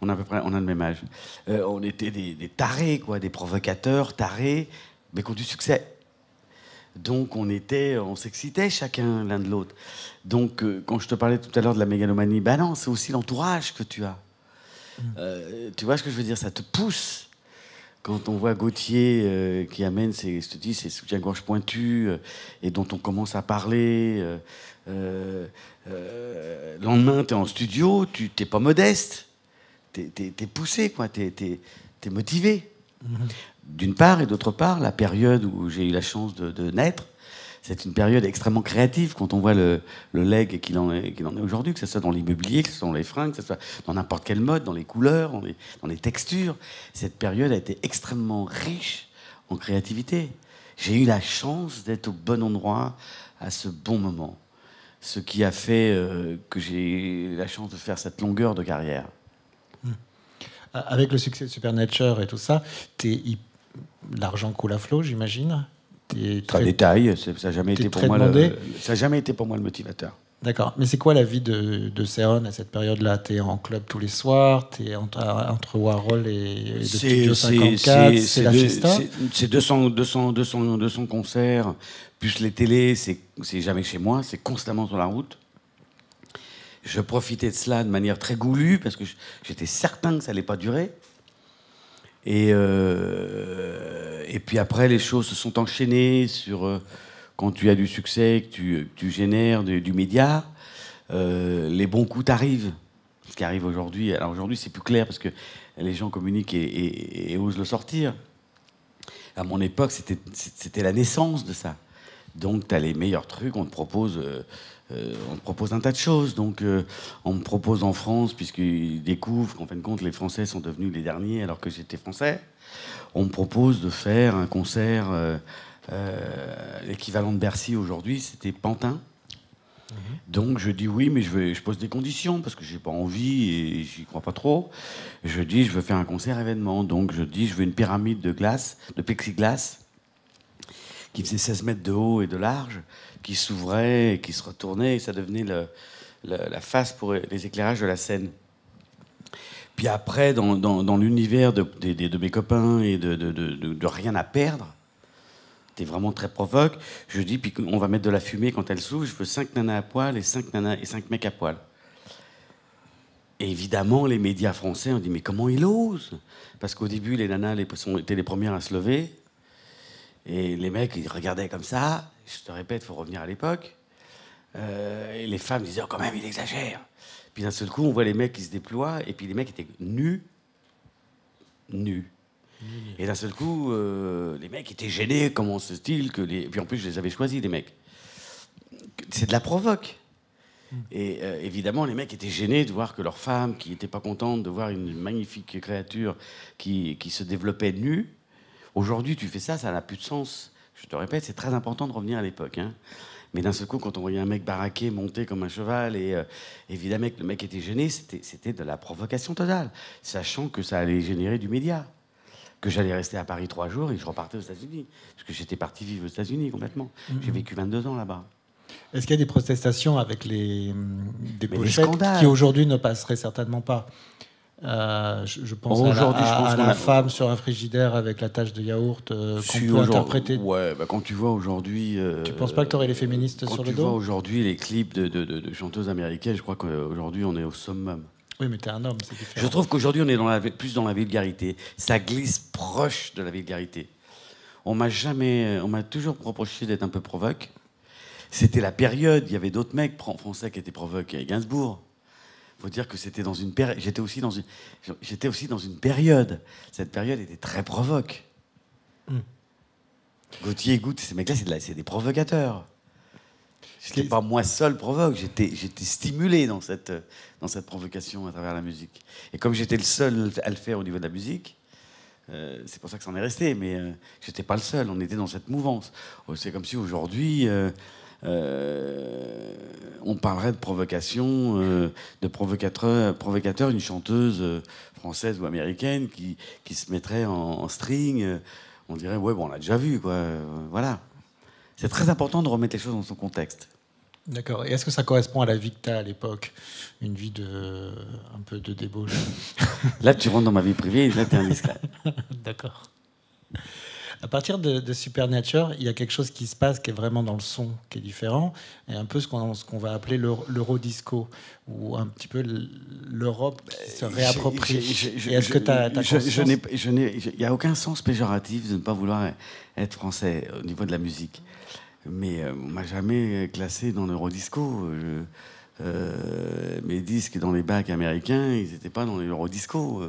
On a à peu près, on a le même âge. Euh, on était des, tarés, quoi, des provocateurs tarés, mais qui ont du succès. Donc on était, on s'excitait chacun l'un de l'autre. Donc quand je te parlais tout à l'heure de la mégalomanie, ben non, c'est aussi l'entourage que tu as. Euh, tu vois ce que je veux dire Ça te pousse. Quand on voit Gauthier euh, qui amène ses, je soutiens-gorge pointus euh, et dont on commence à parler, le lendemain, tu es en studio, tu t'es pas modeste, tu es, poussé, tu es, motivé. Mm-hmm. D'une part, et d'autre part, la période où j'ai eu la chance de naître, c'est une période extrêmement créative quand on voit le, le leg qu'il en est, est aujourd'hui, que ce soit dans l'immobilier, que ce soit dans les fringues, que ce soit dans n'importe quel mode, dans les couleurs, dans les, textures. Cette période a été extrêmement riche en créativité. J'ai eu la chance d'être au bon endroit à ce bon moment, ce qui a fait euh, que j'ai la chance de faire cette longueur de carrière. Hmm. Avec le succès de Supernature et tout ça, l'argent coule à flot, j'imagine très. détail, ça n'a jamais, été pour moi le, jamais été pour moi le motivateur. D'accord. Mais c'est quoi la vie de, de Céron à cette période-là Tu es en club tous les soirs, tu es entre, entre, Warhol et, et de Studio 54, c'est la C'est 200, 200, 200, 200 concerts, plus les télés, c'est jamais chez moi, c'est constamment sur la route. Je profitais de cela de manière très goulue parce que j'étais certain que ça n'allait pas durer. Et, euh, et puis après, les choses se sont enchaînées sur euh, quand tu as du succès, que tu, euh, tu génères du, média, les bons coups t'arrivent. Ce qui arrive aujourd'hui, alors aujourd'hui c'est plus clair parce que les gens communiquent et, et osent le sortir. À mon époque, c'était la naissance de ça. Donc, tu as les meilleurs trucs, on te propose euh, on me propose un tas de choses. Donc, euh, on me propose en France, puisqu'ils découvrent qu'en fin de compte, les Français sont devenus les derniers alors que j'étais français. On me propose de faire un concert, euh, l'équivalent de Bercy aujourd'hui, c'était Pantin. Mhm. Donc je dis oui, mais je, je pose des conditions parce que j'ai pas envie et j'y crois pas trop. Je dis je veux faire un concert événement, donc je dis je veux une pyramide de glace, de plexiglas qui faisait 16 mètres de haut et de large, qui s'ouvrait, et qui se retournait, et ça devenait la face pour les éclairages de la scène. Puis après, dans, l'univers de, mes copains et de, rien à perdre, c'était vraiment très provoque, je dis, puis on va mettre de la fumée quand elle s'ouvre, je veux 5 nanas à poil et 5 nanas et 5 mecs à poil. évidemment, les médias français ont dit, mais comment il ose Parce qu'au début, les nanas étaient les premières à se lever, et les mecs, ils regardaient comme ça. Je te répète, il faut revenir à l'époque. Euh, et les femmes disaient, oh, quand même, il exagère. Puis d'un seul coup, on voit les mecs qui se déploient. Et puis les mecs étaient nus. Nus. Et d'un seul coup, euh, les mecs étaient gênés, comment se style que les... puis en plus, je les avais choisis, les mecs. C'est de la provoque. Hmm. Et euh, évidemment, les mecs étaient gênés de voir que leur femme, qui n'était pas contente de voir une magnifique créature qui, qui se développait nue, Aujourd'hui, tu fais ça, ça n'a plus de sens. Je te répète, c'est très important de revenir à l'époque. Hein. Mais d'un seul coup, quand on voyait un mec baraqué monter comme un cheval, et euh, évidemment que le mec était gêné, c'était de la provocation totale, sachant que ça allait générer du média, que j'allais rester à Paris trois jours et que je repartais aux États-Unis, parce que j'étais parti vivre aux États-Unis complètement. Mm-hmm. J'ai vécu 22 ans là-bas. Est-ce qu'il y a des protestations avec les mm, des pochettes qui aujourd'hui ne passeraient certainement pas euh, je, pense à la, je pense la femme sur un frigidaire avec la tache de yaourt euh, qu'on peut interpréter. Ouais, bah, quand tu vois aujourd'hui. Euh, tu penses pas que tu aurais les féministes sur le dos Quand tu vois aujourd'hui les clips de, chanteuses américaines, je crois qu'aujourd'hui on est au summum. Oui, mais t'es un homme, Je trouve qu'aujourd'hui on est dans plus dans la vulgarité. Ça glisse proche de la vulgarité. On m'a jamais. On m'a toujours reproché d'être un peu provoque. C'était la période, il y avait d'autres mecs français qui étaient provoques. à Gainsbourg dire que c'était dans une période. J'étais aussi dans une. J'étais aussi dans une période. Cette période était très provoque. Hmm. Gauthier ces mecs-là, c'est des provocateurs. n'étais pas moi seul provoque. J'étais, j'étais stimulé dans cette, dans cette provocation à travers la musique. Et comme j'étais le seul à le faire au niveau de la musique, euh, c'est pour ça que ça en est resté. Mais je euh, j'étais pas le seul. On était dans cette mouvance. Oh, c'est comme si aujourd'hui. Euh, euh, on parlerait de provocation, euh, de provocateur, provocateur, une chanteuse euh, française ou américaine qui, qui se mettrait en, string. On dirait, ouais, bon, on l'a déjà vu, quoi. Voilà. C'est très important de remettre les choses dans son contexte. D'accord. Et est-ce que ça correspond à la vie que tu as à l'époque Une vie de, un peu de débauche Là, tu rentres dans ma vie privée et là, tu es esclave. D'accord. À partir de, de, Supernature, il y a quelque chose qui se passe qui est vraiment dans le son, qui est différent, et un peu ce qu'on qu'on va appeler l'eurodisco, ou un petit peu l'Europe se euh, réapproprie. Est-ce que tu as, as je, Il n'y a aucun sens péjoratif de ne pas vouloir être français au niveau de la musique. Mais on euh, on m'a jamais classé dans l'eurodisco. Euh, mes disques dans les bacs américains, ils n'étaient pas dans l'eurodisco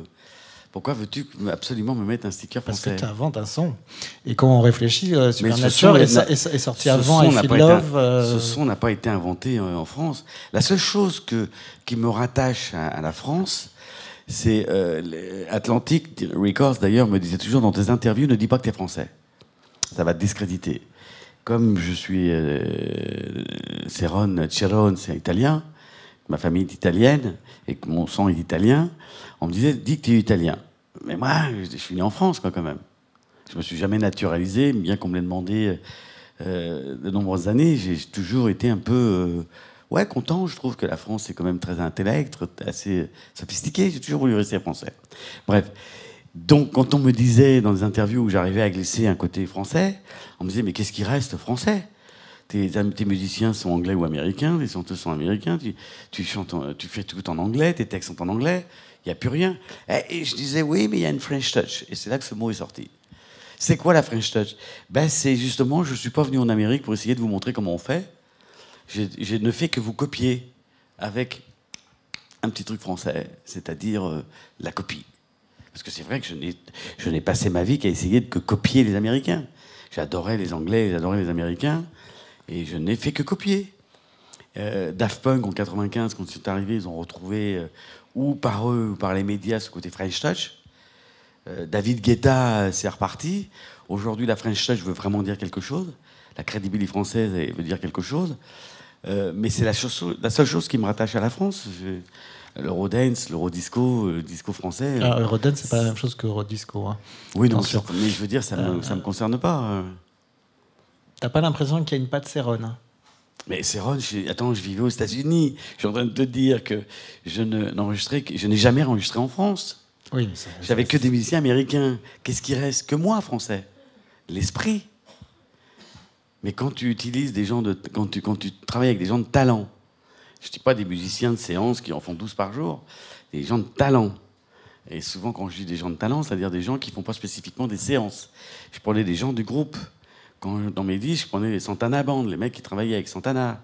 pourquoi veux-tu absolument me mettre un sticker français Parce que tu inventes un son. Et quand on réfléchit, euh, Supernature est, est, sorti avant Love. Euh. Ce son n'a pas été inventé euh, en France. La seule chose que, qui me rattache à, la France, c'est Atlantic Records, d'ailleurs, me disait toujours dans tes interviews, ne dis pas que tu es français. Ça va te discréditer. Comme je suis Ceron, Ceron, c'est italien, ma famille est italienne et que mon sang est italien, on me disait, dis que tu es italien. Mais moi, je suis né en France, quoi, quand même. Je me suis jamais naturalisé, bien qu'on me l'ait demandé euh, de nombreuses années. J'ai toujours été un peu, euh, ouais, content. Je trouve que la France est quand même très intellect, assez sophistiquée. J'ai toujours voulu rester français. Bref. Donc, quand on me disait dans des interviews où j'arrivais à glisser un côté français, on me disait, mais qu'est-ce qui reste français tes, musiciens sont anglais ou américains, les chanteurs sont américains, tu, tu chantes, tu fais tout en anglais, tes textes sont en anglais. Il n'y a plus rien. Eh, et, je disais, oui, mais il y a une French touch. Et c'est là que ce mot est sorti. C'est quoi la French touch ben, C'est justement, je ne suis pas venu en Amérique pour essayer de vous montrer comment on fait. Je, ne fais que vous copier avec un petit truc français, c'est-à-dire euh, la copie. Parce que c'est vrai que je n'ai passé ma vie qu'à essayer de copier les Américains. J'adorais les Anglais, j'adorais les Américains, et je n'ai fait que copier. Euh, Daft Punk en 95, quand ils sont arrivés, ils ont retrouvé euh, ou par eux, ou par les médias, ce côté French Touch. Euh, David Guetta, c'est euh, reparti. Aujourd'hui, la French Touch veut vraiment dire quelque chose. La crédibilité française veut dire quelque chose. Euh, mais c'est la, la, seule chose qui me rattache à la France. L'Eurodance, l'Eurodisco, le disco français. Ah, Eurodance, c'est pas la même chose que Eurodisco. Hein. Oui, non, Mais je veux dire, ça ne me, concerne pas. T'as pas l'impression qu'il y a une patte sérone hein. Mais c'est attends, je vivais aux États-Unis. Je suis en train de te dire que je n'enregistrais, je n'ai jamais enregistré en France. Oui, J'avais que des musiciens américains. Qu'est-ce qui reste que moi, français L'esprit. Mais quand tu utilises des gens de, quand tu, quand tu travailles avec des gens de talent, je ne dis pas des musiciens de séance qui en font 12 par jour, des gens de talent. Et souvent, quand je dis des gens de talent, c'est-à-dire des gens qui ne font pas spécifiquement des séances. Je parlais des gens du groupe. Quand, dans mes disques, je prenais les Santana Band, les mecs qui travaillaient avec Santana,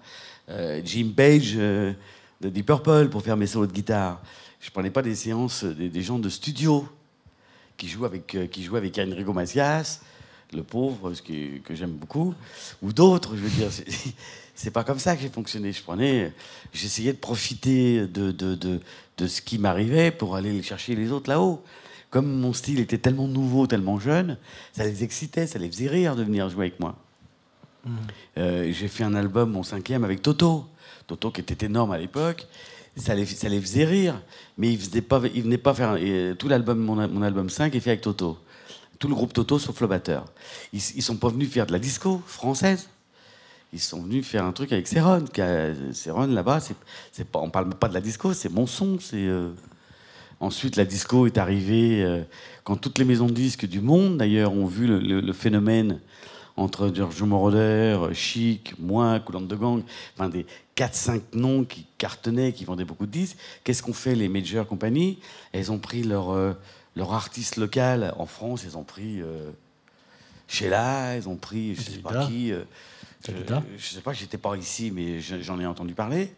euh, Jim Page euh, de Deep Purple pour faire mes solos de guitare. Je prenais pas des séances euh, des, gens de studio qui jouent avec, qui jouent avec Enrico Macias, le pauvre, ce que j'aime beaucoup, ou d'autres, je veux dire. C'est pas comme ça que j'ai fonctionné. Je prenais, j'essayais de profiter de, de, de, de ce qui m'arrivait pour aller chercher les autres là-haut comme mon style était tellement nouveau, tellement jeune, ça les excitait, ça les faisait rire de venir jouer avec moi. Hmm. Euh, j'ai fait un album, mon cinquième, avec Toto. Toto qui était énorme à l'époque. Ça les, faisait rire, mais ils, pas, ils venaient pas faire. Euh, tout l'album, mon, album 5 est fait avec Toto. Tout le groupe Toto sauf le batteur. Ils, ne sont pas venus faire de la disco française. Ils sont venus faire un truc avec Céron. Céron, là-bas, c'est, ne on parle pas de la disco, c'est mon son, c'est. Euh, Ensuite, la disco est arrivée euh, quand toutes les maisons de disques du monde, d'ailleurs, ont vu le, phénomène entre George Moroder, Chic, moi, Coulante de Gang, enfin des 4-5 noms qui cartonnaient, qui vendaient beaucoup de disques. Qu'est-ce qu'on fait les major compagnies Elles ont pris leur, euh, leur artiste local en France, elles ont pris euh, Sheila, elles ont pris je ne sais pas qui. je, ne sais pas, j'étais pas ici, mais j'en ai entendu parler.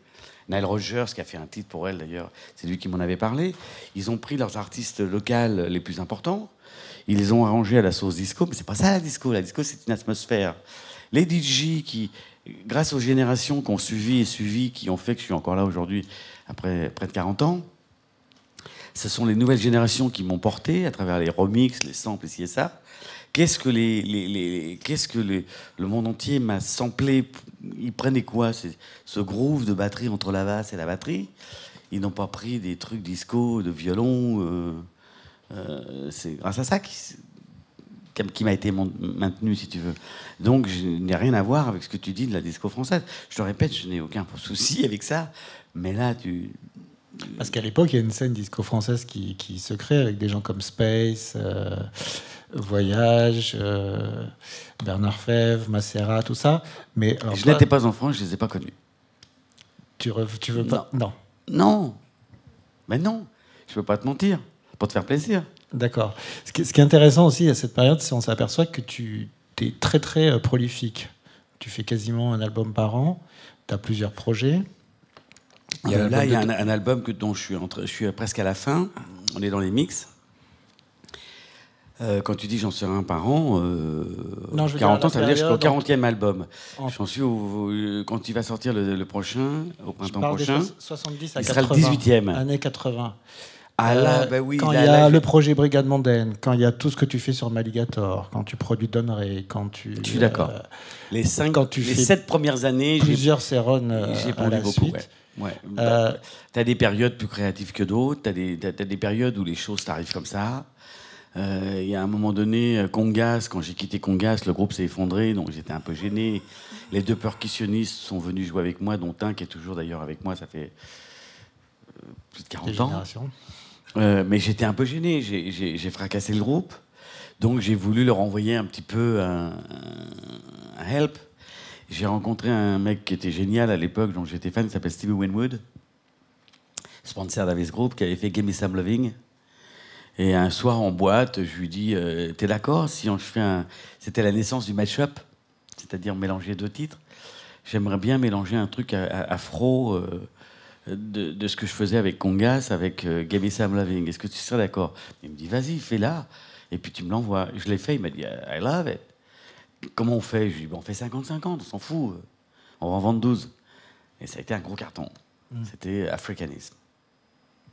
Nile Rogers, qui a fait un titre pour elle d'ailleurs, c'est lui qui m'en avait parlé. Ils ont pris leurs artistes locaux les plus importants, ils les ont arrangés à la sauce disco, mais c'est pas ça la disco. La disco, c'est une atmosphère. Les DJ qui, grâce aux générations qui ont suivi et suivi, qui ont fait que je suis encore là aujourd'hui après près de 40 ans, ce sont les nouvelles générations qui m'ont porté à travers les remixes, les samples, et ça. Qu'est-ce que, les, que le monde entier m'a samplé ils prenaient quoi Ce groove de batterie entre la basse et la batterie. Ils n'ont pas pris des trucs disco, de violon. Euh, euh, c'est grâce à ça qui, qui m'a été maintenu, si tu veux. Donc, je n'ai rien à voir avec ce que tu dis de la disco française. Je te répète, je n'ai aucun souci avec ça. Mais là, tu. Parce qu'à l'époque, il y a une scène disco française qui, se crée avec des gens comme Space. Euh, Voyage, euh, Bernard Fèvre, Macera, tout ça. Mais je n'étais pas enfant, je ne les ai pas connus. Tu, tu veux pas Non. Non. Mais non, je ne veux pas te mentir, pour te faire plaisir. D'accord. Ce, qui est intéressant aussi à cette période, c'est qu'on s'aperçoit que tu es très très euh, prolifique. Tu fais quasiment un album par an, tu as plusieurs projets. Il euh, là, il y a un, album que, dont je suis, entre, je suis presque à la fin, on est dans les mix. Euh, quand tu dis j'en serai un par an, euh, 40 ans, ça veut dire jusqu'au 40e album. Je J'en suis au, quand il va sortir le, prochain, au printemps prochain. 70 à il sera le 18e. Année 80. Ah là, euh, bah oui, quand il y a le projet Brigade Mondaine, quand il y a tout ce que tu fais sur Maligator, quand tu produis Donneray, quand tu. Je suis d'accord. Euh, les 7 quand tu les fais premières années, plusieurs sérones. j'ai produit beaucoup. Suite. Ouais. ouais. t'as des périodes plus créatives que d'autres, t'as des, as des périodes où les choses t'arrivent comme ça. Euh, il y a un moment donné, euh, Congas, quand j'ai quitté Congas, le groupe s'est effondré, donc j'étais un peu gêné. Les deux percussionnistes sont venus jouer avec moi, dont un qui est toujours d'ailleurs avec moi, ça fait euh, plus de 40 ans. mais j'étais un peu gêné, j'ai fracassé le groupe. Donc j'ai voulu leur envoyer un petit peu un, help. J'ai rencontré un mec qui était génial à l'époque, dont j'étais fan, qui s'appelle Stevie Winwood, sponsor d'Avis Group, qui avait fait Gimme some Loving. Et un soir en boîte, je lui dis euh, T'es d'accord si on, je fais un. C'était la naissance du match-up, c'est-à-dire mélanger deux titres. J'aimerais bien mélanger un truc afro euh, de, ce que je faisais avec Congas, avec euh, Sam Loving. Est-ce que tu serais d'accord Il me dit Vas-y, fais-la. Et puis tu me l'envoies. Je l'ai fait. Il m'a dit I love it. Comment on fait Je lui dis, On fait 50-50, on s'en fout. On va en vendre 12. Et ça a été un gros carton. Mm. C'était africanisme.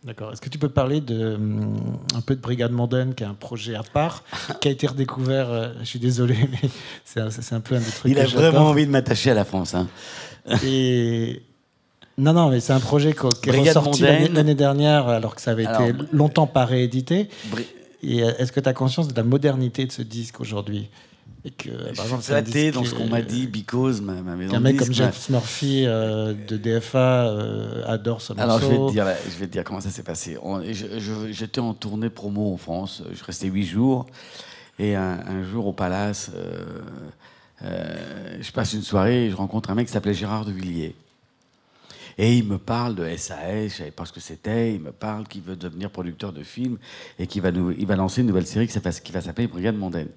D'accord. Est-ce que tu peux parler de, hum, un peu de Brigade Mondaine, qui est un projet à part, qui a été redécouvert euh, Je suis désolé, mais c'est un, peu un des trucs. Il a vraiment envie de m'attacher à la France. Hein. Non, non, mais c'est un projet qui est sorti ressorti l'année, dernière, alors que ça avait été longtemps pas réédité. Et euh, est-ce que tu as conscience de la modernité de ce disque aujourd'hui et que je par bah, dans ce qu'on m'a dit, because ma, ma maison Un mec comme Jeff Murphy euh, de DFA euh, adore ce morceau. Alors je vais te dire, je vais dire comment ça s'est passé. J'étais en tournée promo en France, je restais huit jours et un, jour au Palace, euh, je passe une soirée et je rencontre un mec qui s'appelait Gérard de Villiers. Et il me parle de SAS, je ne savais pas ce que c'était. Il me parle qu'il veut devenir producteur de films et qu'il va, il va lancer une nouvelle série qui, qui va s'appeler Brigade mondaine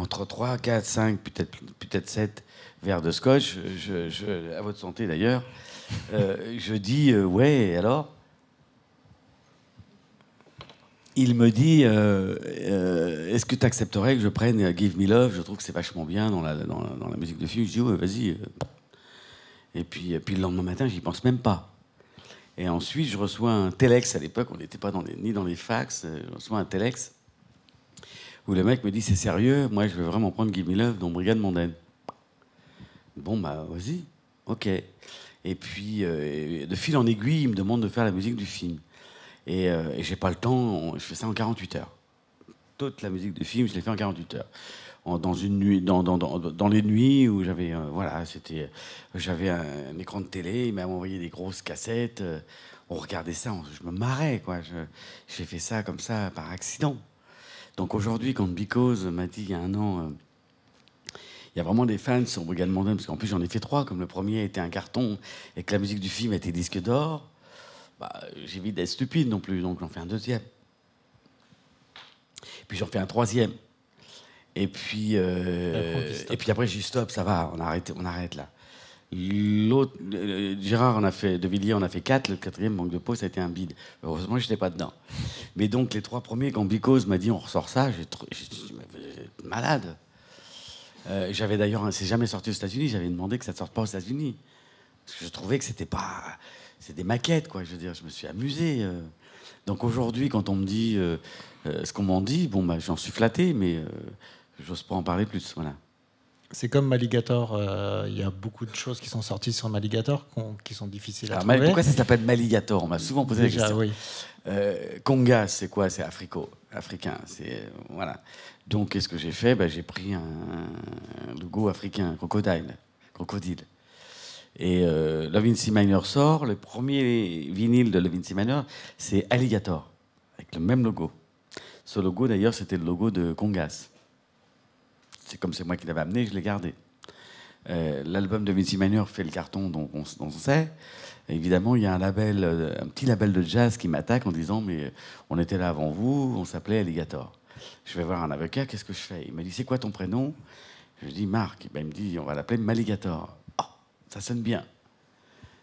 entre 3, 4, 5, peut-être 7 verres de scotch, à votre santé d'ailleurs, euh, je dis euh, ouais, alors Il me dit euh, est-ce que tu accepterais que je prenne Give Me Love Je trouve que c'est vachement bien dans la, dans, la, musique de film. Je dis ouais, vas-y. Et puis, puis le lendemain matin, j'y pense même pas. Et ensuite, je reçois un Telex. À l'époque, on n'était pas dans les, ni dans les fax. Je reçois un Telex où le mec me dit c'est sérieux, moi je veux vraiment prendre me Love dans Brigade Mondaine. Bon bah vas-y, ok. Et puis euh, de fil en aiguille, il me demande de faire la musique du film. Et, euh, j'ai pas le temps, je fais ça en 48 heures. Toute la musique du film, je l'ai fait en 48 heures. dans les nuits où j'avais, euh, voilà, c'était, un, écran de télé, il m'a envoyé des grosses cassettes on regardait ça, je me marrais, quoi. J'ai fait ça comme ça par accident. Donc aujourd'hui, quand Because m'a dit il y a un an, euh, il y a vraiment des fans sur Brigade Mondaine, parce qu'en plus j'en ai fait trois, comme le premier était un carton et que la musique du film était disque d'or, j'ai bah, j'évite d'être stupide non plus, donc j'en fais un deuxième. Puis j'en fais un troisième. Et puis, euh, et puis après, j'ai dit stop, ça va, on on arrête là. L'autre, euh, euh, Gérard on a fait, De Villiers on a fait 4, le quatrième manque de peau, ça a été un bide. Heureusement, je n'étais pas dedans. Mais donc, les trois premiers, quand Bicose m'a dit on ressort ça, j'étais malade. Euh, j'avais d'ailleurs, c'est jamais sorti aux États-Unis, j'avais demandé que ça ne sorte pas aux États-Unis. Parce que je trouvais que c'était pas. C'est des maquettes, quoi. Je veux dire, je me suis amusé. Donc aujourd'hui, quand on me dit ce qu'on m'en dit, bon, bah, j'en suis flatté, mais j'ose pas en parler plus. Voilà. C'est comme Maligator, euh, il y a beaucoup de choses qui sont sorties sur Maligator qui sont difficiles à ah, trouver. Pourquoi ça s'appelle Maligator On m'a souvent posé la question. Oui. Euh, c'est quoi C'est africo, africain. C'est voilà. Donc, qu'est-ce que j'ai fait bah, J'ai pris un, logo africain, crocodile, crocodile. Et euh, La Vinci Minor sort. Le premier vinyle de La Vinci Minor, c'est Alligator, avec le même logo. Ce logo, d'ailleurs, c'était le logo de Congas c'est comme c'est moi qui l'avais amené, je l'ai gardé. Euh, l'album de Vinci Manure fait le carton, dont on, sait. évidemment, il y a un label, euh, un petit label de jazz qui m'attaque en disant mais on était là avant vous, on s'appelait Alligator. Je vais voir un avocat, qu'est-ce que je fais Il m'a dit c'est quoi ton prénom Je lui dis Marc. Ben, il me dit on va l'appeler Maligator. Oh, ça sonne bien.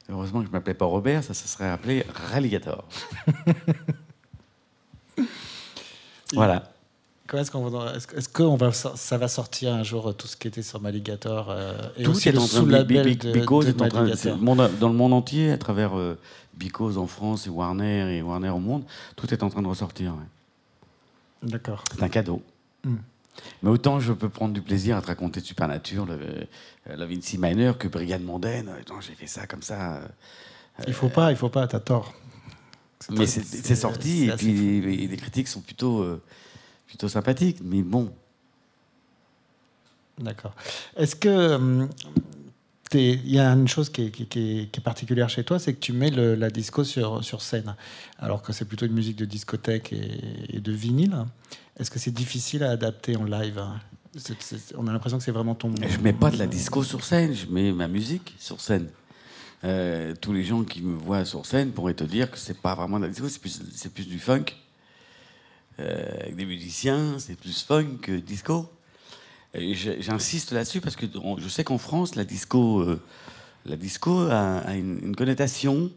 Heureusement que je ne m'appelais pas Robert, ça se serait appelé Ralligator. voilà. Quand est-ce qu'on va, va, ça va sortir un jour euh, tout ce qui était sur Maligator euh, et Tout est en de, dans le monde entier, à travers euh, en France et Warner et Warner au monde, tout est en train de ressortir. D'accord. C'est un cadeau. Hmm. Mais autant je peux prendre du plaisir à te raconter de Supernature, euh, la Vinci Minor, que Brigade Mondaine. j'ai fait ça comme ça. il faut pas, il faut pas, t'as tort. Mais c'est sorti et puis les critiques sont plutôt plutôt sympathique, mais bon. D'accord. Est-ce que hum, il y a une chose qui est, particulière chez toi, c'est que tu mets la disco sur, scène, alors que c'est plutôt une musique de discothèque et, de vinyle. Est-ce que c'est difficile à adapter en live On a l'impression que c'est vraiment ton. Je mets pas de la disco sur scène, je mets ma musique sur scène. Euh, tous les gens qui me voient sur scène pourraient te dire que c'est pas vraiment de la disco, c'est plus, du funk. Euh, avec des musiciens, c'est plus funk que disco. J'insiste là-dessus parce que je sais qu'en France, la disco, euh, la disco a, une, connotation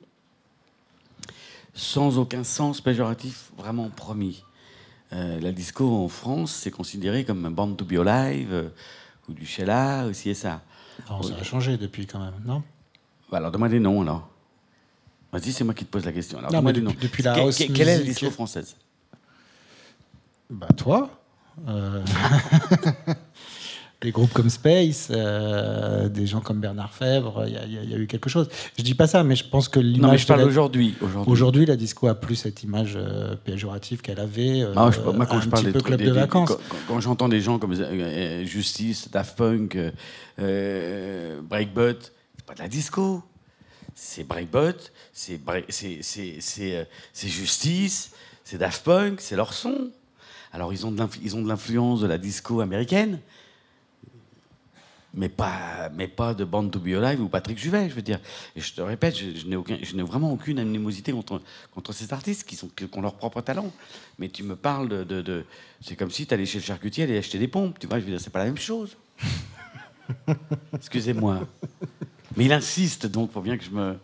sans aucun sens péjoratif vraiment promis. Euh, la disco en France, c'est considéré comme un band to bio live ou du Sheila, aussi et ça. Alors, ça a changé depuis quand même, non bah, Alors demandez non alors. Vas-y, c'est moi qui te pose la question. Alors, Quelle est la disco française bah toi. Euh, Les des groupes comme Space, euh, des gens comme Bernard Fèvre, il y, a eu quelque chose. Je dis pas ça, mais je pense que l'image. Non, mais je parle aujourd'hui. Aujourd'hui, la disco a plus cette image euh, péjorative qu'elle avait. Ah, moi, quand un je parle petit club de Quand, j'entends des gens comme Justice, Daft Punk, ce c'est pas de la disco. C'est BreakBot, c'est c'est Justice, c'est Daft Punk, c'est leur son. Alors ils ont de l'influence de la disco américaine, mais pas, mais pas de Band to Be Alive ou Patrick Juvet, je veux dire. Et je te répète, je, n'ai, aucun, vraiment aucune animosité contre, ces artistes qui, sont, ont leur propre talent. Mais tu me parles de. de, c'est comme si tu allais chez le charcutier et acheter des pompes, tu vois, je veux dire, c'est pas la même chose. Excusez-moi. Mais il insiste, donc, pour bien que je me.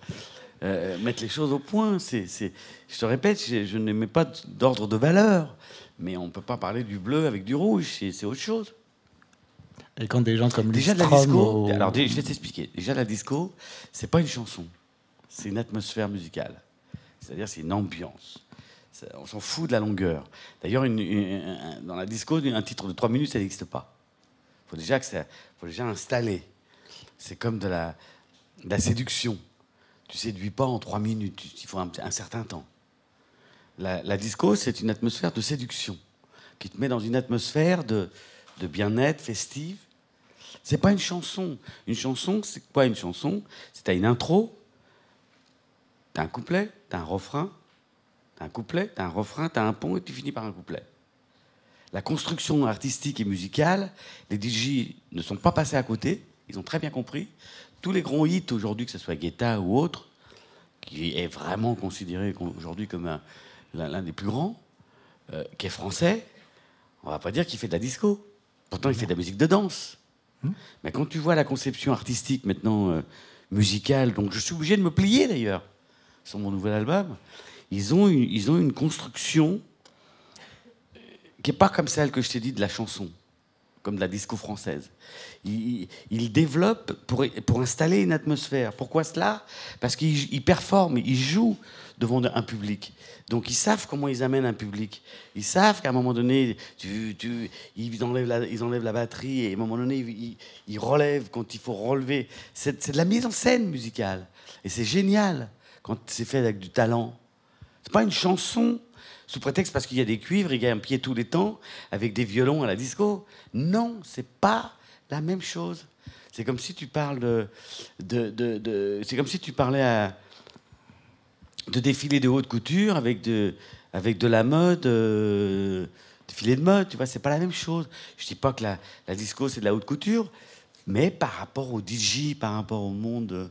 Euh, mette les choses au point. C'est, je te répète, je, ne mets pas d'ordre de valeur mais on ne peut pas parler du bleu avec du rouge, c'est autre chose. Et quand des gens comme déjà la disco, alors je vais t'expliquer. Déjà la disco, c'est pas une chanson, c'est une atmosphère musicale. C'est-à-dire c'est une ambiance. on s'en fout de la longueur. D'ailleurs, dans la disco, un titre de 3 minutes, ça n'existe pas. Il faut déjà que ça, faut déjà installer. C'est comme de la, séduction. Tu séduis pas en 3 minutes. Il faut un certain temps la, disco, c'est une atmosphère de séduction qui te met dans une atmosphère de, bien-être festive. C'est pas une chanson. Une chanson, c'est quoi une chanson C'est à une intro, as un couplet, as un refrain, as un couplet, as un refrain, as un pont et tu finis par un couplet. La construction artistique et musicale, les DJ ne sont pas passés à côté, ils ont très bien compris. Tous les grands hits aujourd'hui, que ce soit Guetta ou autre, qui est vraiment considéré aujourd'hui comme un, l'un des plus grands, euh, qui est français, on va pas dire qu'il fait de la disco. Pourtant, il fait de la musique de danse. Hmm. Mais quand tu vois la conception artistique maintenant euh, musicale, donc je suis obligé de me plier d'ailleurs sur mon nouvel album, ils ont une, ils ont une construction euh, qui n'est pas comme celle que je t'ai dit de la chanson, comme de la disco française. Ils, développent pour, pour installer une atmosphère. Pourquoi cela Parce qu'ils performent, ils jouent devant un public. Donc ils savent comment ils amènent un public. Ils savent qu'à un moment donné, tu, tu, ils, enlèvent la, ils enlèvent la batterie et à un moment donné, ils, ils relèvent quand il faut relever. C'est de la mise en scène musicale. Et c'est génial quand c'est fait avec du talent. C'est pas une chanson sous prétexte parce qu'il y a des cuivres, il y a un pied tous les temps avec des violons à la disco. Non, c'est pas la même chose. C'est comme si tu parles de c'est comme si tu parlais à, de défilés de haute couture avec de, avec de la mode, euh, de mode, tu vois, c'est pas la même chose. Je dis pas que la, la disco c'est de la haute couture, mais par rapport au DJ, par rapport au monde euh,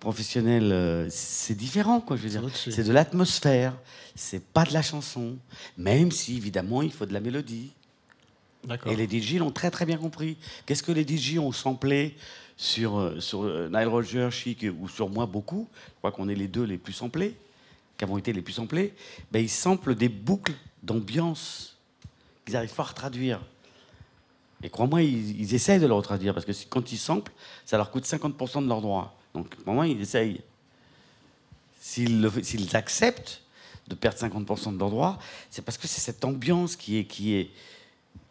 professionnel, euh, c'est différent, quoi, je veux dire. C'est de l'atmosphère, c'est pas de la chanson, même si évidemment il faut de la mélodie. Et les DJ l'ont très très bien compris. Qu'est-ce que les DJ ont samplé sur, euh, sur Nile Rogers, Chic ou sur moi beaucoup Je crois qu'on est les deux les plus samplés qui ont été les plus samplés, ben, ils samplent des boucles d'ambiance qu'ils n'arrivent pas à retraduire. Et crois-moi, ils, ils, essayent de le retraduire, parce que quand ils samplent, ça leur coûte 50% de leurs droits. Donc, pour moi, ils essayent. S'ils acceptent de perdre 50% de leurs droits, c'est parce que c'est cette ambiance qui est, qui est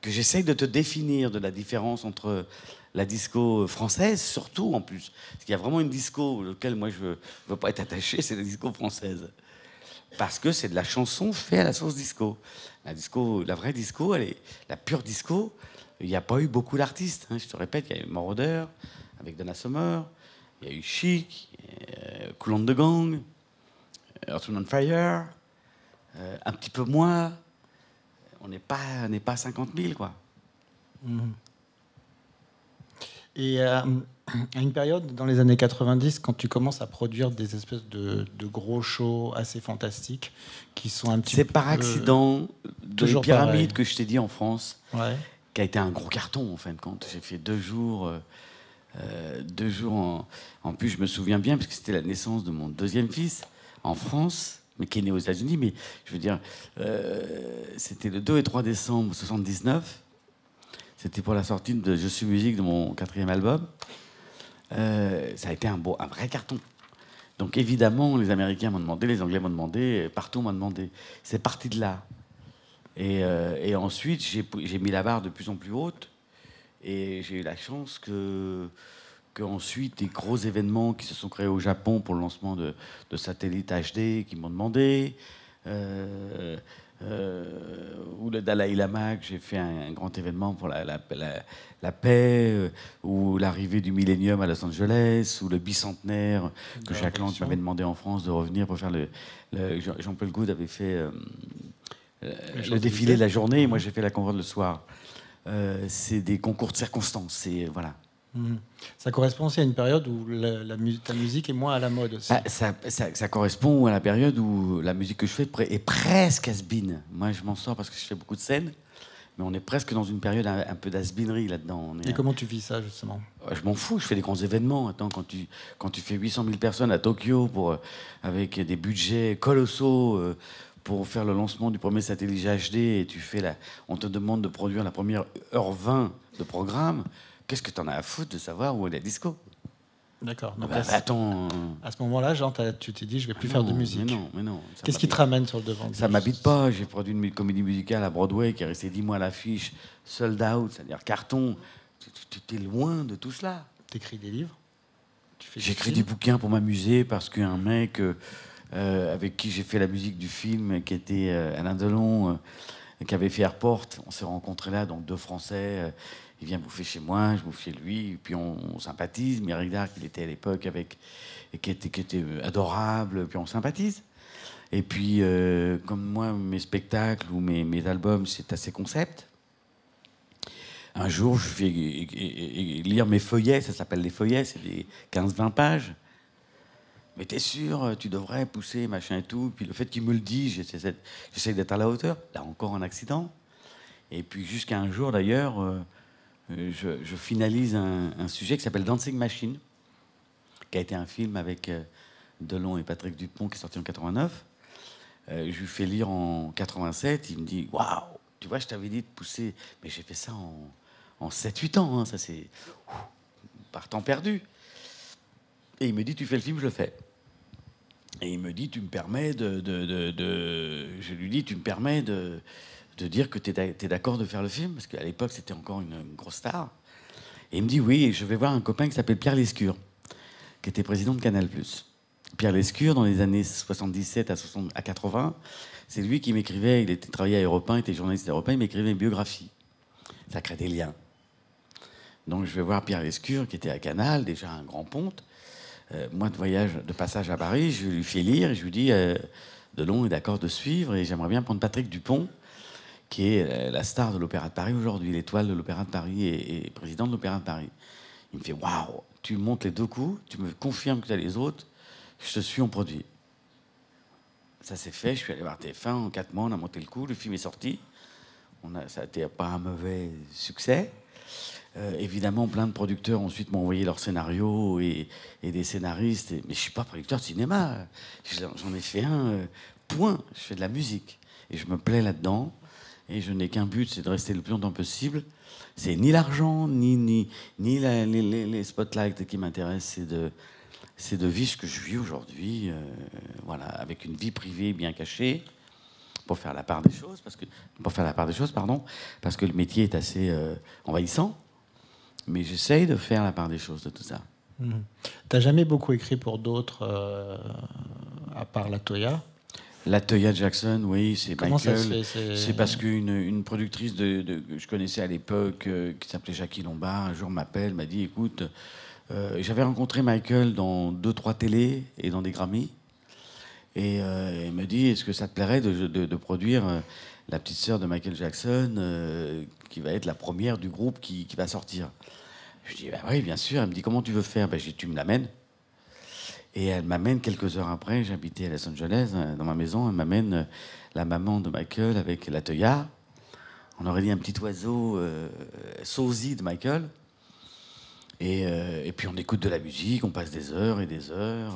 que j'essaye de te définir de la différence entre la disco française, surtout en plus. Parce qu'il y a vraiment une disco auquel moi je ne veux pas être attaché, c'est la disco française parce que c'est de la chanson faite à la source disco. La disco, la vraie disco, elle est, la pure disco, il n'y a pas eu beaucoup d'artistes. Hein, je te répète, il y a eu Moroder avec Donna Summer, il y a eu Chic, euh, Coulomb de Gang, euh, Earth, Fire, euh, un petit peu moins. On n'est pas, pas à 50 000, quoi. Mhm. Et à une période dans les années 90 quand tu commences à produire des espèces de, gros shows assez fantastiques qui sont un petit C'est par accident deux de la pyramide que je t'ai dit en France, qui a été un gros carton en fin de compte. J'ai fait deux jours. Euh, euh, deux jours en, plus, je me souviens bien, parce que c'était la naissance de mon deuxième fils en France mais qui est né aux États-Unis, mais je veux dire, euh, c'était le 2 et 3 décembre 79. C'était pour la sortie de Je suis musique de mon quatrième album. Euh, ça a été un, beau, un vrai carton. Donc évidemment, les Américains m'ont demandé, les Anglais m'ont demandé, partout m'ont demandé. C'est parti de là. Et, euh, ensuite, j'ai mis la barre de plus en plus haute. Et j'ai eu la chance que, que ensuite des gros événements qui se sont créés au Japon pour le lancement de, satellites HD qui m'ont demandé. Euh, euh, ou le Dalai Lama, que j'ai fait un, grand événement pour la, la, la, paix, euh, ou l'arrivée du millénium à Los Angeles, ou le bicentenaire que Jacques Lange m'avait demandé en France de revenir pour faire le. Jean-Paul Goude avait fait euh, le défilé de la journée, et moi j'ai fait la convoi le soir. c'est des concours de circonstances. C'est voilà. Mhm. Ça correspond aussi à une période où la, ta musique est moins à la mode. Ah, ça, correspond à la période où la musique que je fais est presque has Moi, je m'en sors parce que je fais beaucoup de scènes, mais on est presque dans une période un, peu d'asbinerie là-dedans. Et comment tu vis ça, justement Je m'en fous, je fais des grands événements. Attends, quand tu, quand tu fais 800 000 personnes à Tokyo pour, euh, avec des budgets colossaux. Euh, pour faire le lancement du premier satellite HD et tu fais la, on te demande de produire la première heure 20 de programme, qu'est-ce que t'en as à foutre de savoir où est la disco D'accord. Ah bah, à, ce, attends. à ce moment-là, Jean, tu t'es dit, je vais plus ah faire de musique. Mais non, mais non. Qu'est-ce qui te ramène sur le devant Ça m'habite pas. J'ai produit une comédie musicale à Broadway qui est restée dix mois à l'affiche, sold out, c'est-à-dire carton. Tu es loin de tout cela. Tu écris des livres J'écris des, bouquins pour m'amuser parce qu'un mec euh, euh, avec qui j'ai fait la musique du film, qui était euh, Alain Delon, qui avait fait Airport, on s'est rencontrés là, donc deux Français il vient bouffer chez moi, je bouffe chez lui, et puis on, sympathise. sympathise. Dard, qu'il était à l'époque avec, et qui était, qui était euh, adorable, puis on sympathise. Et puis, euh, comme moi, mes spectacles ou mes, mes albums, c'est assez concept. Un jour, je vais lire mes feuillets, ça s'appelle les feuillets, c'est des 15-20 pages. Mais t'es sûr, euh, tu devrais pousser, machin et tout. Puis le fait qu'il me le dise, j'essaie d'être à la hauteur. Là encore, un accident. Et puis jusqu'à un jour, d'ailleurs, je, finalise un, sujet qui s'appelle Dancing Machine, qui a été un film avec euh, Delon et Patrick Dupont qui est sorti en 89. Euh, je lui fais lire en 87. Il me dit Waouh, tu vois, je t'avais dit de pousser. Mais j'ai fait ça en, 7-8 ans. Hein, ça, c'est par temps perdu. Et il me dit Tu fais le film, je le fais. Et il me dit Tu me permets de... Je lui dis Tu me permets de de dire que tu es d'accord de faire le film, parce qu'à l'époque, c'était encore une, grosse star. Et il me dit, oui, je vais voir un copain qui s'appelle Pierre Lescure, qui était président de Canal+. Pierre Lescure, dans les années 77 à, à 80, c'est lui qui m'écrivait, il était travaillé à Europe il était journaliste européen, il m'écrivait une biographie. Ça crée des liens. Donc je vais voir Pierre Lescure, qui était à Canal, déjà un grand ponte. Euh, moi, de voyage, de passage à Paris, je lui fais lire, et je lui dis, euh, de long est d'accord de suivre, et j'aimerais bien prendre Patrick Dupont, qui est euh, la star de l'Opéra de Paris aujourd'hui, l'étoile de l'Opéra de Paris et, président de l'Opéra de Paris. Il me fait Waouh, tu montes les deux coups, tu me confirmes que tu as les autres, je te suis en produit. Ça s'est fait, je suis allé voir TF1, en quatre mois, on a monté le coup, le film est sorti. On a, ça n'a été pas un mauvais succès. Euh, évidemment, plein de producteurs ensuite m'ont envoyé leurs scénarios et, des scénaristes. mais je suis pas producteur de cinéma. J'en ai fait un, euh, point. Je fais de la musique. Et je me plais là-dedans et je n'ai qu'un but, c'est de rester le plus longtemps possible. C'est ni l'argent, ni, ni, ni les, les, spotlights qui m'intéressent, c'est de, c'est de vivre ce que je vis aujourd'hui, euh, voilà, avec une vie privée bien cachée, pour faire la part des choses, parce que, pour faire la part des choses, pardon, parce que le métier est assez euh, envahissant, mais j'essaye de faire la part des choses de tout ça. Mmh. Tu n'as jamais beaucoup écrit pour d'autres, euh, à part la Toya la Toya Jackson, oui, c'est Michael. C'est parce qu'une productrice que je connaissais à l'époque, euh, qui s'appelait Jackie Lombard, un jour m'appelle, m'a dit écoute, euh, j'avais rencontré Michael dans deux, trois télés et dans des Grammys. Et elle euh, me dit est-ce que ça te plairait de, produire la petite sœur de Michael Jackson, qui va être la première du groupe qui, va sortir Je dis bah oui, bien sûr. Elle me dit comment tu veux faire ben, Je dis tu me l'amènes. Et elle m'amène quelques heures après, j'habitais à Los Angeles, hein, dans ma maison, elle m'amène euh, la maman de Michael avec la On aurait dit un petit oiseau euh, de Michael. Euh, et, puis on écoute de la musique, on passe des heures et des heures.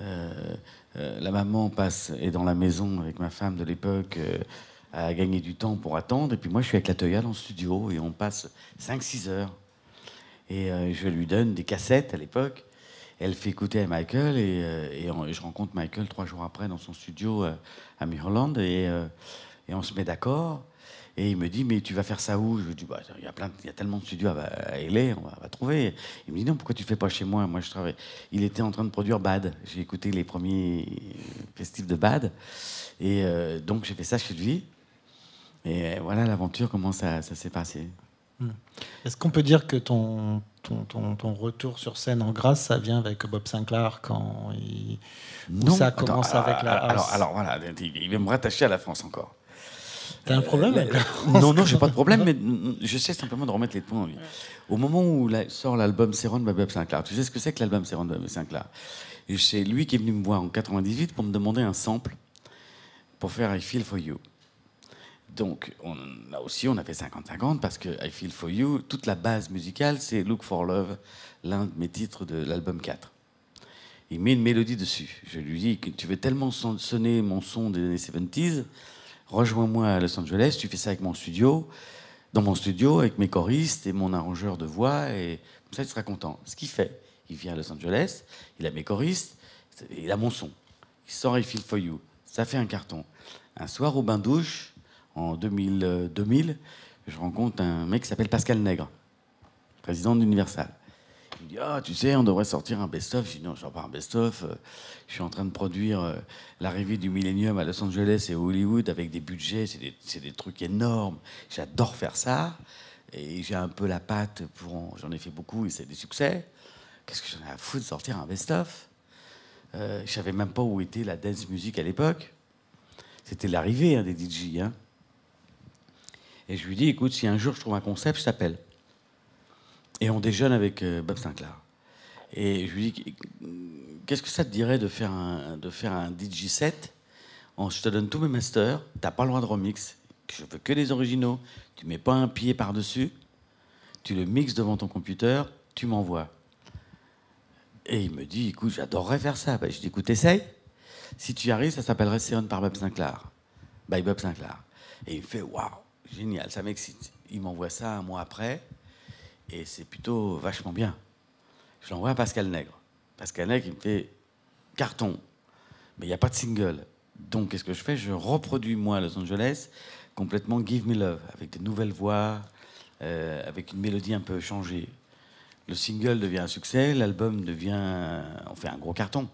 Euh, la maman passe et dans la maison avec ma femme de l'époque à gagner du temps pour attendre. Et puis moi, je suis avec la dans le studio et on passe 5-6 heures. Et je lui donne des cassettes à l'époque elle fait écouter à Michael euh, et, je rencontre Michael trois jours après dans son studio euh, à Murland euh, et, on se met d'accord. Et il me dit, mais tu vas faire ça où Je lui dis, bah, il, y a plein, il y a tellement de studios à, bah, LA, on va, trouver. Il me dit, non, pourquoi tu ne fais pas chez moi Moi, je travaille. Il était en train de produire Bad. J'ai écouté les premiers festifs de Bad. Et donc, j'ai fait ça chez lui. Et voilà, l'aventure, comment ça s'est passé. Hmm. Est-ce qu'on peut dire que ton, retour sur scène en grâce, ça vient avec Bob Sinclair quand il... ça commence ah, avec la alors, alors, voilà, il va me rattacher à la France encore. T'as un problème euh, avec Non, non, j'ai pas de problème, mais je sais simplement de remettre les points en lui Au moment où sort l'album Céron de Bob Sinclair, tu sais ce que c'est que l'album Céron de Bob Sinclair C'est lui qui est venu me voir en 98 pour me demander un sample pour faire I Feel For You. Donc on, là aussi, on a fait 50-50 parce que I Feel For You, toute la base musicale, c'est Look For Love, l'un de mes titres de l'album 4. Il met une mélodie dessus. Je lui dis que tu veux tellement sonner mon son des années 70s, rejoins-moi à Los Angeles, tu fais ça avec mon studio, dans mon studio, avec mes choristes et mon arrangeur de voix, et ça, il sera content. Ce qu'il fait, il vient à Los Angeles, il a mes choristes, il a mon son. Il sort I Feel For You. Ça fait un carton. Un soir au bain-douche, en 2000, je rencontre un mec qui s'appelle Pascal Nègre, président d'Universal. Il me dit Ah, tu sais, on devrait sortir un best-of. Je dis Non, je pas un best-of. Je suis en train de produire euh, l'arrivée du millénium à Los Angeles et Hollywood avec des budgets. C'est des, trucs énormes. J'adore faire ça. Et j'ai un peu la patte pour. J'en ai fait beaucoup et c'est des succès. Qu'est-ce que j'en ai à foutre de sortir un best-of euh, Je savais même pas où était la dance music à l'époque. C'était l'arrivée hein, des DJ. Hein. Et je lui dis, écoute, si un jour je trouve un concept, je t'appelle. Et on déjeune avec euh, Bob Sinclair. Et je lui dis, qu'est-ce que ça te dirait de faire un, de faire un DJ set Je te donne tous mes masters, t'as pas le droit de remix, je veux que des originaux, tu mets pas un pied par-dessus, tu le mixes devant ton computer, tu m'envoies. Et il me dit, écoute, j'adorerais faire ça. Je bah, je dis, écoute, essaye. Si tu y arrives, ça s'appellerait Seon par Bob Sinclair. By Bob Sinclair. Et il me fait, waouh. Génial, ça m'excite. Il m'envoie ça un mois après, et c'est plutôt vachement bien. Je l'envoie à Pascal Nègre. Pascal Nègre, il me fait carton, mais il n'y a pas de single. Donc, qu'est-ce que je fais Je reproduis, moi, à Los Angeles, complètement Give Me Love, avec des nouvelles voix, euh, avec une mélodie un peu changée. Le single devient un succès, l'album devient. On fait un gros carton.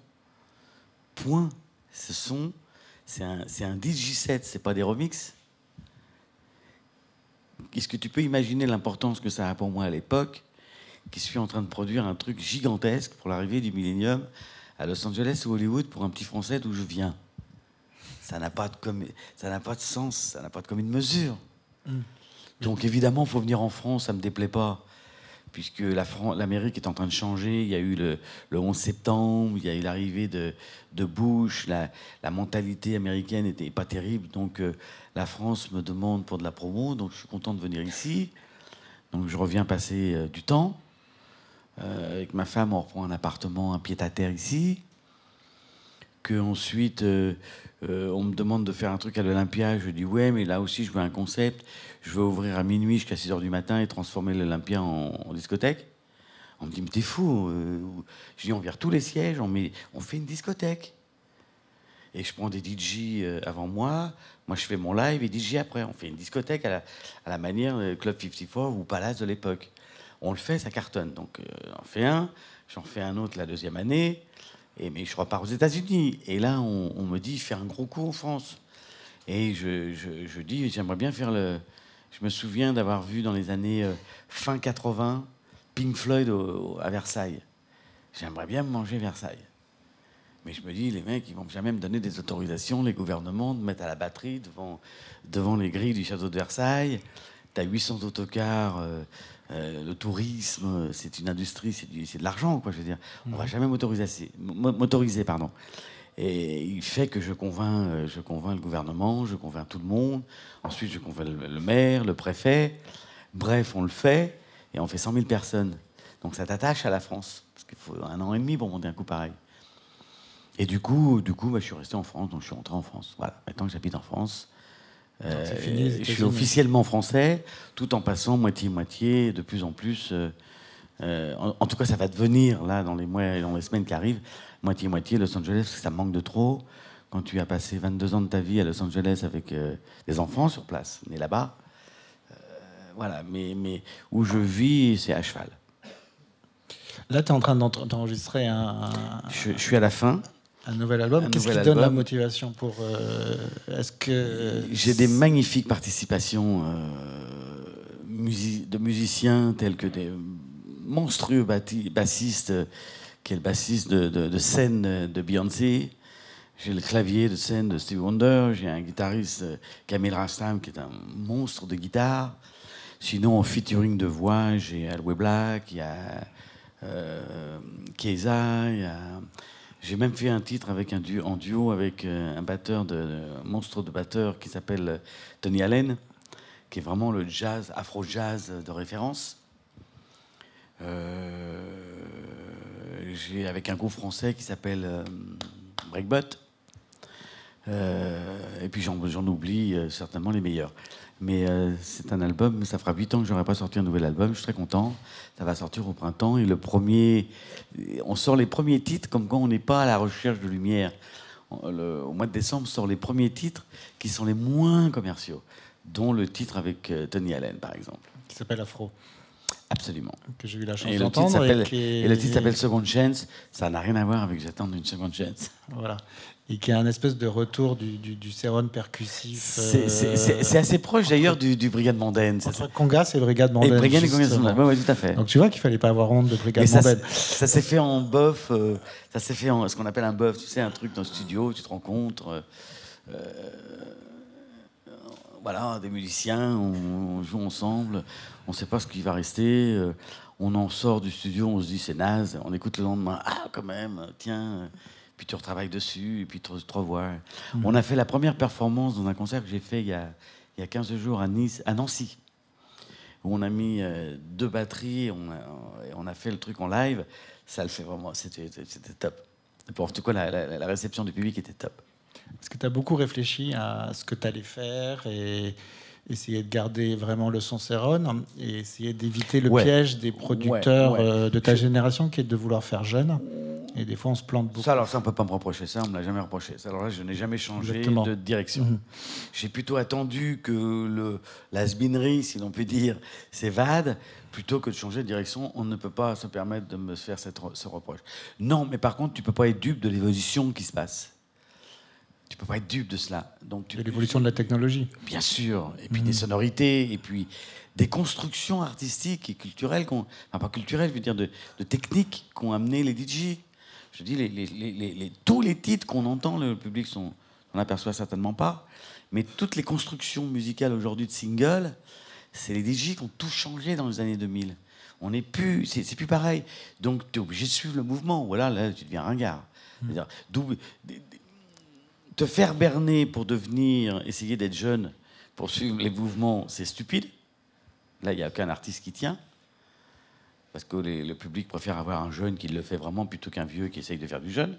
Point. Ce son, c'est un, un DJ set, c'est pas des remixes. Est-ce que tu peux imaginer l'importance que ça a pour moi à l'époque, qui suis en train de produire un truc gigantesque pour l'arrivée du millénium à Los Angeles ou Hollywood pour un petit Français d'où je viens Ça n'a pas, de ça n'a pas de sens, ça n'a pas de commune mesure. Hmm. Donc évidemment, il faut venir en France, ça ne me déplaît pas puisque l'Amérique est en train de changer. Il y a eu le, 11 septembre, il y a eu l'arrivée de, Bush, la, mentalité américaine n'était pas terrible, donc euh, la France me demande pour de la promo, donc je suis content de venir ici. Donc je reviens passer euh, du temps. Euh, avec ma femme, on reprend un appartement, un pied-à-terre ici qu'ensuite euh, euh, on me demande de faire un truc à l'Olympia, je dis ouais, mais là aussi je veux un concept, je veux ouvrir à minuit jusqu'à 6h du matin et transformer l'Olympia en, discothèque. On me dit mais t'es fou, euh, je dis on vire tous les sièges, on, met, on fait une discothèque. Et je prends des DJ avant moi, moi je fais mon live et DJ après, on fait une discothèque à la, à la manière Club 54 ou Palace de l'époque. On le fait, ça cartonne. Donc on fait un, j'en fais un autre la deuxième année, et, mais je repars aux États-Unis. Et là, on, me dit faire un gros coup en France. Et je, dis, j'aimerais bien faire le. Je me souviens d'avoir vu dans les années euh, fin 80 Pink Floyd à Versailles. J'aimerais bien manger Versailles. Mais je me dis, les mecs, ils vont jamais me donner des autorisations, les gouvernements, de mettre à la batterie devant, devant les grilles du château de Versailles. Tu as 800 autocars euh, euh, le tourisme, c'est une industrie, c'est de l'argent, quoi. Je veux dire, on va jamais motoriser, pardon. Et il fait que je convainc, euh, je le gouvernement, je convainc tout le monde. Ensuite, je convainc le maire, le préfet. Bref, on le fait et on fait 100 000 personnes. Donc ça t'attache à la France parce qu'il faut un an et demi pour monter un coup pareil. Et du coup, du coup, bah, je suis resté en France, donc je suis rentré en France. Voilà. Maintenant que j'habite en France, euh, je suis officiellement français, tout en passant moitié-moitié de plus en plus. Euh, euh, en, tout cas, ça va devenir, là, dans les mois et dans les semaines qui arrivent, moitié-moitié Los Angeles, parce que ça manque de trop. Quand tu as passé 22 ans de ta vie à Los Angeles avec des enfants sur place, nés là-bas, voilà, mais, mais où je vis, c'est à cheval. Là, tu es en train d'enregistrer un. je suis à la fin. Un nouvel album. Qu'est-ce qui donne la motivation pour euh, Est-ce que j'ai des magnifiques participations euh, de musiciens tels que des monstrueux bassistes, qui est le bassiste de, scène de Beyoncé. J'ai le clavier de scène de Steve Wonder. J'ai un guitariste euh, Camille Rastam qui est un monstre de guitare. Sinon, en featuring de voix, j'ai Alway Black, il y a Keza, il y a j'ai même fait un titre avec un duo, en duo avec euh, un batteur de euh, monstre de batteur qui s'appelle euh, Tony Allen, qui est vraiment le jazz, afro-jazz de référence. j'ai avec un groupe français qui s'appelle Breakbot. Euh, et puis j'en oublie euh, certainement les meilleurs. Mais euh, c'est un album, ça fera 8 ans que j'aurais pas sorti un nouvel album, je suis très content. Ça va sortir au printemps et le premier. On sort les premiers titres comme quand on n'est pas à la recherche de lumière. au mois de décembre on sort les premiers titres qui sont les moins commerciaux, dont le titre avec Tony Allen, par exemple. Qui s'appelle Afro. Absolument. Que j'ai eu la chance d'entendre. Et, et, le titre s'appelle Second Chance. Ça n'a rien à voir avec J'attends une Second Chance. Voilà et qui a un espèce de retour du, du, percussif. Euh, c'est assez proche d'ailleurs du, Brigade Mondaine. Conga, Congas et Brigade Mondaine. Et Brigade et ouais, oui, tout à fait. Donc tu vois qu'il fallait pas avoir honte de Brigade et Ça s'est fait en boeuf. ça s'est fait en ce qu'on appelle un boeuf. tu sais, un truc dans le studio, tu te rencontres. Euh, euh, voilà, des musiciens, on, joue ensemble, on ne sait pas ce qui va rester. on en sort du studio, on se dit c'est naze, on écoute le lendemain, ah quand même, tiens, puis tu retravailles dessus, et puis tu te revois. Hmm. On a fait la première performance dans un concert que j'ai fait il y, a, il y a 15 jours à, nice, à Nancy, où on a mis euh, deux batteries, on a, on a fait le truc en live. Ça le fait vraiment, c'était top. Pour, en tout cas, la, réception du public était top. Est-ce que tu as beaucoup réfléchi à ce que tu allais faire et essayer de garder vraiment le sérone et essayer d'éviter le piège des producteurs euh, de ta génération qui est de vouloir faire jeune. Et des fois, on se plante beaucoup. Ça, alors ça, on ne peut pas me reprocher ça, on ne me l'a jamais reproché. alors là, je n'ai jamais changé de direction. Mhm. J'ai plutôt attendu que le, la sbinerie, si l'on peut dire, s'évade, plutôt que de changer de direction. On ne peut pas se permettre de me faire ce reproche. Non, mais par contre, tu ne peux pas être dupe de l'évolution qui se passe tu peux pas être dupe de cela. Donc l'évolution de la technologie. Bien sûr, et puis mm. des sonorités, et puis des constructions artistiques et culturelles, enfin pas culturelles, je veux dire de, techniques qu'ont amené les DJ. Je dis, les, tous les titres qu'on entend, le public n'en aperçoit certainement pas, mais toutes les constructions musicales aujourd'hui de singles, c'est les DJ qui ont tout changé dans les années 2000. On n'est plus, c'est plus pareil. Donc tu es obligé de suivre le mouvement. Voilà, là tu deviens ringard. Mmh te faire berner pour devenir, essayer d'être jeune, pour suivre les mouvements, c'est stupide. Là, il n'y a aucun artiste qui tient. Parce que le public préfère avoir un jeune qui le fait vraiment plutôt qu'un vieux qui essaye de faire du jeune.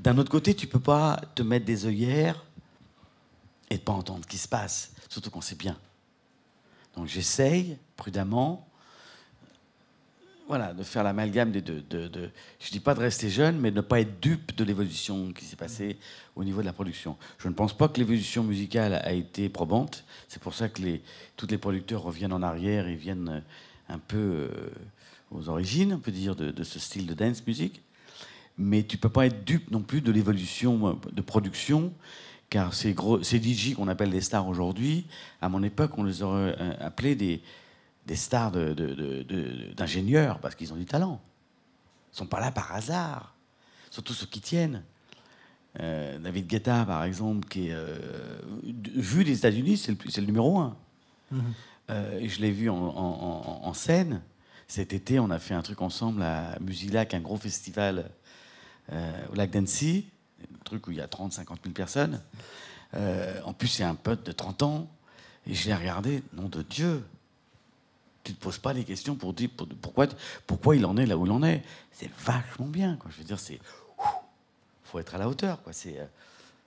D'un autre côté, tu ne peux pas te mettre des œillères et ne pas entendre ce qui se passe, surtout qu'on sait bien. Donc j'essaye prudemment voilà, de faire l'amalgame des deux. De, je ne dis pas de rester jeune, mais de ne pas être dupe de l'évolution qui s'est passée au niveau de la production. Je ne pense pas que l'évolution musicale a été probante. C'est pour ça que les, tous les producteurs reviennent en arrière et viennent euh, un peu euh, aux origines, on peut dire, de, ce style de dance music. Mais tu ne peux pas être dupe non plus de l'évolution euh, de production, car ces, ces DJ qu'on appelle des stars aujourd'hui, à mon époque, on les aurait appelés des des stars d'ingénieurs, parce qu'ils ont du talent. Ils ne sont pas là par hasard, surtout ceux qui tiennent. Euh, David Guetta, par exemple, qui est, euh, vu des États-Unis, c'est le, numéro un. Mhm. Euh, je l'ai vu en, scène. Cet été, on a fait un truc ensemble à Musilac, un gros festival au lac d'Annecy, un truc où il y a 30-50 000 personnes. en plus, c'est un pote de 30 ans. Et je l'ai regardé, nom de Dieu, tu te poses pas les questions pour dire pourquoi, pourquoi il en est là où il en est. C'est vachement bien, quoi. Je veux dire, c'est faut être à la hauteur, quoi. C'est euh,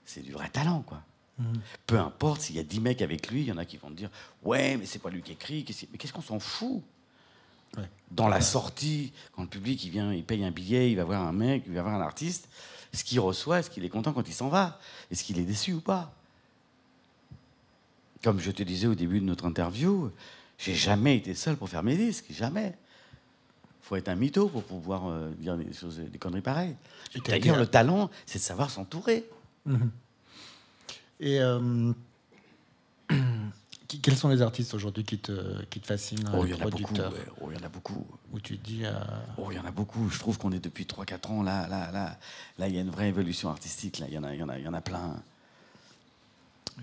c'est du vrai talent, quoi. Mm. Peu importe s'il y a 10 mecs avec lui, il y en a qui vont dire Ouais, mais c'est pas lui qui écrit, mais qu'est-ce qu'on s'en fout Dans la sortie, quand le public il vient, il paye un billet, il va voir un mec, il va voir un artiste, ce qu'il reçoit, est-ce qu'il est content quand il s'en va Est-ce qu'il est déçu ou pas Comme je te disais au début de notre interview, j'ai jamais été seul pour faire mes disques, jamais. Faut être un mytho pour pouvoir euh, dire des choses, des conneries pareilles. C'est-à-dire le euh, talent, c'est de savoir s'entourer. Mm-hmm. Et euh, quels sont les artistes aujourd'hui qui te, qui te fascinent oh, il y en a beaucoup. Oh, il y en a beaucoup. Où tu dis oh, il y en a beaucoup. Je trouve qu'on est depuis 3-4 ans là, là, là, là, il y a une vraie évolution artistique. Là, il y en a, il y en a, y en a plein.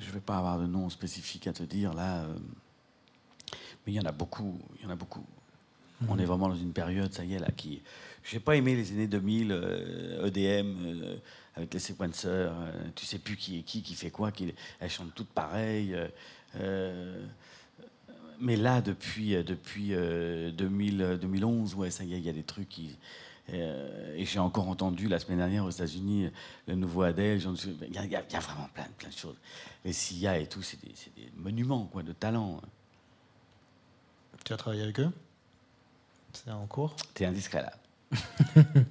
Je ne vais pas avoir de nom spécifique à te dire là. Mais il y en a beaucoup, il y en a beaucoup. Hmm. On est vraiment dans une période, ça y est, là, qui... J'ai pas aimé les années 2000, EDM, euh, e euh, avec les sequencers euh, tu sais plus qui est qui, qui fait quoi, qui... elles chantent toutes pareilles. mais là, depuis, depuis 2000, 2011, ouais, ça y est, il y a des trucs qui... et j'ai encore entendu la semaine dernière aux États-Unis le nouveau Adele. Il y, a vraiment plein, plein de choses. Les SIA et tout, c'est des, monuments quoi, de talent. Hein. Tu as travaillé avec eux C'est en cours es indiscret là.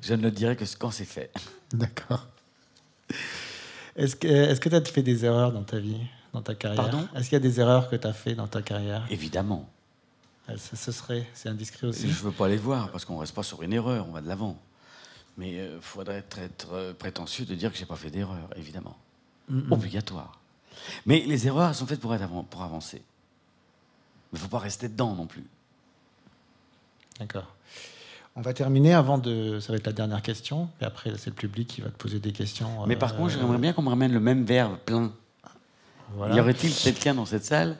je ne le dirai que quand c'est fait. D'accord. Est-ce que tu as fait des erreurs dans ta vie, dans ta carrière Pardon Est-ce qu'il y a des erreurs que tu as fait dans ta carrière Évidemment. Euh, ce serait, c'est indiscret aussi. Je ne veux pas les voir parce qu'on ne reste pas sur une erreur, on va de l'avant. Mais il euh, faudrait être, euh, prétentieux de dire que j'ai pas fait d'erreur, évidemment. Obligatoire. Mais les erreurs sont faites pour, être pour avancer il ne faut pas rester dedans non plus. D'accord. On va terminer avant de. Ça va être la dernière question. Et après, c'est le public qui va te poser des questions. Euh, Mais par contre, j'aimerais bien qu'on me ramène le même verbe plein. Y aurait-il quelqu'un dans cette salle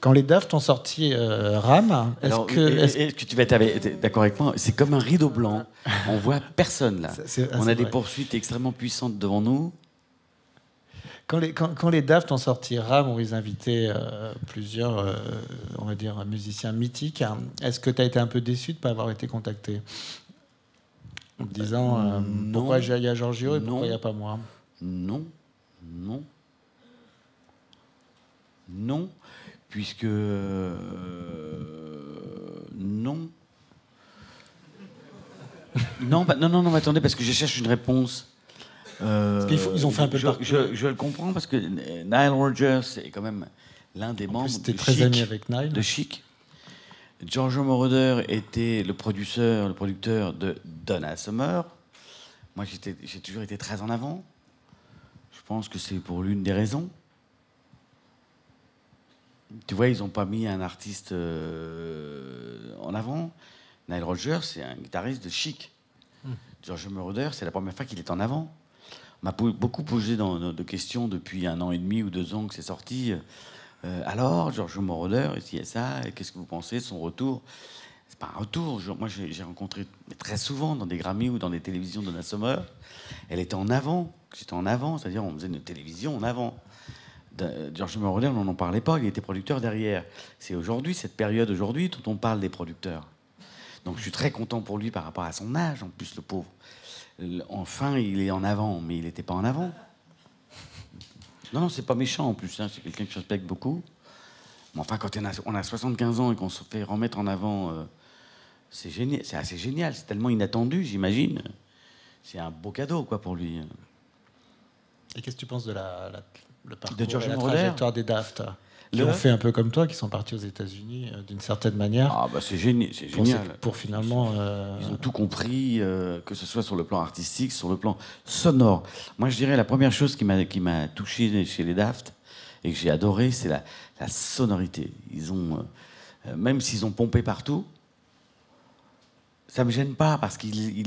quand les Daft ont sorti euh, RAM, est-ce que, tu vas être d'accord avec moi C'est comme un rideau blanc. On voit personne là. Ah, On a des poursuites extrêmement puissantes devant nous. Quand les, DAF t'en les Daft ont sorti Ram, où ils invitaient euh, plusieurs, euh, on va dire, musiciens mythiques, est-ce que tu as été un peu déçu de ne pas avoir été contacté En disant, euh, pourquoi il y a Giorgio et pourquoi il n'y a pas moi Non, non, non, puisque... Bah, non. non, non, non, non, attendez, parce que je cherche une réponse ils ont fait un peu euh, je, je, le comprends parce que Nile Rogers est quand même l'un des membres de, très Chic, avec Nile. de Chic. Giorgio Moroder était le producteur, le producteur de Donna Summer. Moi, j'ai toujours été très en avant. Je pense que c'est pour l'une des raisons. Tu vois, ils n'ont pas mis un artiste euh, en avant. Nile Rogers, c'est un guitariste de chic. Hmm. Giorgio George Moroder, c'est la première fois qu'il est en avant m'a beaucoup posé dans, de questions depuis un an et demi ou deux ans que c'est sorti. Euh, alors, Georges Moroder, est-ce qu'il y a ça Qu'est-ce que vous pensez de son retour C'est pas un retour. moi, j'ai rencontré très souvent dans des Grammy ou dans des télévisions de Sommer. Elle était en avant. J'étais en avant, c'est-à-dire on faisait une télévision en avant. Georges Moroder, on n'en parlait pas, il était producteur derrière. C'est aujourd'hui, cette période aujourd'hui, dont on parle des producteurs. Donc je suis très content pour lui par rapport à son âge, en plus, le pauvre. Enfin, il est en avant, mais il n'était pas en avant. Non, non, c'est pas méchant en plus, hein, c'est quelqu'un que je respecte beaucoup. Mais enfin, quand on a, 75 ans et qu'on se fait remettre en avant, euh, c'est génial, c'est assez génial, c'est tellement inattendu, j'imagine. C'est un beau cadeau, quoi, pour lui. Et qu'est-ce que tu penses de la, la trajectoire des Daft qui ont fait un peu comme toi, qui sont partis aux États-Unis euh, d'une certaine manière. Ah bah c'est génial, c'est génial. Pour, finalement. Ils ont euh, tout compris, euh, que ce soit sur le plan artistique, sur le plan sonore. Moi, je dirais la première chose qui m'a qui m'a touché chez les Daft et que j'ai adoré, c'est la, la sonorité. Ils ont même s'ils ont pompé partout, ça me gêne pas parce qu'ils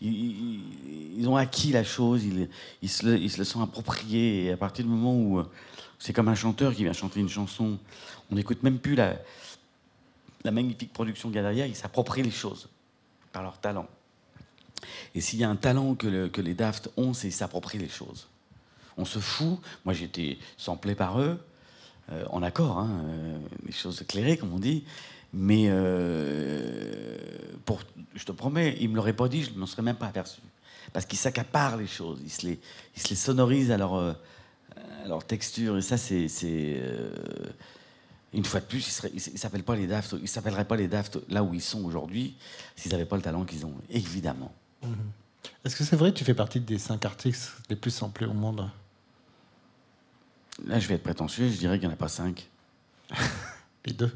ils, ont acquis la chose, ils, se le, sont approprié. Et à partir du moment où euh, c'est comme un chanteur qui vient chanter une chanson, on n'écoute même plus la, magnifique production qu'il y a derrière, ils s'approprient les choses par leur talent. Et s'il y a un talent que, les Daft ont, c'est s'approprier les choses. On se fout. Moi, j'étais samplé par eux, euh, en accord, hein, euh, les choses éclairées, comme on dit. Mais euh, pour, je te promets, il ne me l'auraient pas dit, je ne m'en serais même pas aperçu. Parce qu'ils s'accaparent les choses, ils se les, ils les sonorisent euh, à leur, texture. Et ça, c'est. Euh, une fois de plus, ils ne s'appellent pas les Daft, ils s'appelleraient pas les Daft là où ils sont aujourd'hui s'ils n'avaient pas le talent qu'ils ont, évidemment. Mm-hmm. Est-ce que c'est vrai que tu fais partie des cinq artistes les plus samplés au monde Là, je vais être prétentieux, je dirais qu'il n'y en a pas cinq. les deux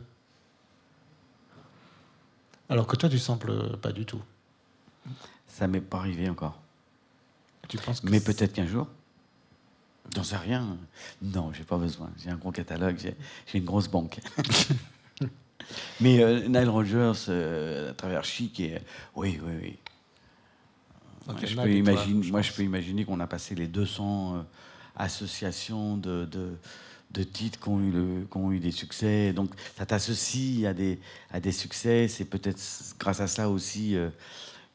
alors que toi, tu sembles euh, pas du tout. Ça m'est pas arrivé encore. Tu penses que Mais peut-être qu'un jour. J'en sais rien. Non, j'ai pas besoin. J'ai un gros catalogue, j'ai une grosse banque. Mais euh, Nile Rogers, euh, à travers Chic, et, oui, oui, oui. je peux imaginer, moi, je peux imaginer qu'on a passé les 200 associations de, de titres qui ont, eu des succès. Donc ça t'associe à des, succès. C'est peut-être grâce à ça aussi euh,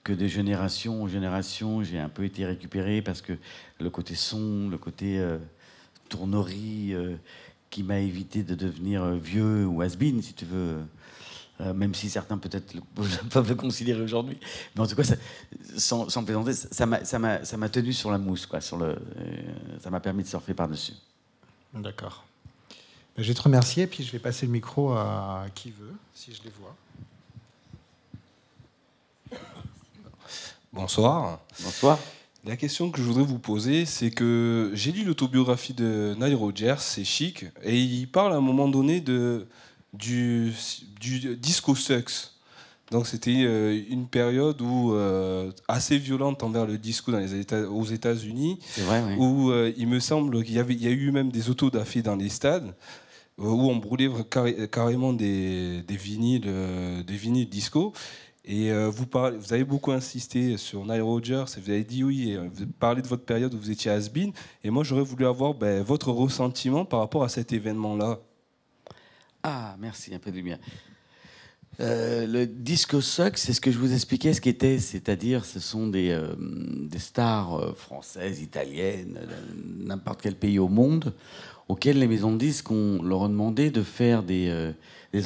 que de génération en génération, j'ai un peu été récupéré parce que le côté son, le côté euh, tournerie euh, qui m'a évité de devenir vieux ou has been, si tu veux. même si certains peut-être peuvent le considérer aujourd'hui. Mais en tout cas, sans, plaisanter, ça m'a tenu sur la mousse, quoi, ça m'a permis de surfer par-dessus. D'accord. Je vais te remercier, puis je vais passer le micro à qui veut, si je les vois. Bonsoir. Bonsoir. La question que je voudrais vous poser, c'est que j'ai lu l'autobiographie de Nile Rogers, c'est chic, et il parle à un moment donné de, du, du disco sex. Donc c'était euh, une période où euh, assez violente envers le disco dans les États, aux États-Unis, où euh, il me semble qu'il y, avait, a eu même des autos autodafés dans les stades. Euh, où on brûlait carrément des, des vinyles, euh, des disco. Et euh, vous, avez beaucoup insisté sur Nile Rogers, vous avez dit oui, vous parlez de votre période où vous étiez has -been, et moi j'aurais voulu avoir ben, votre ressentiment par rapport à cet événement-là. Ah, merci, un peu de lumière. le disco suck, c'est ce que je vous expliquais ce était, c'est-à-dire ce sont des, des stars françaises, italiennes, n'importe quel pays au monde, auxquelles les maisons de disques, ont leur demandé de faire des, euh,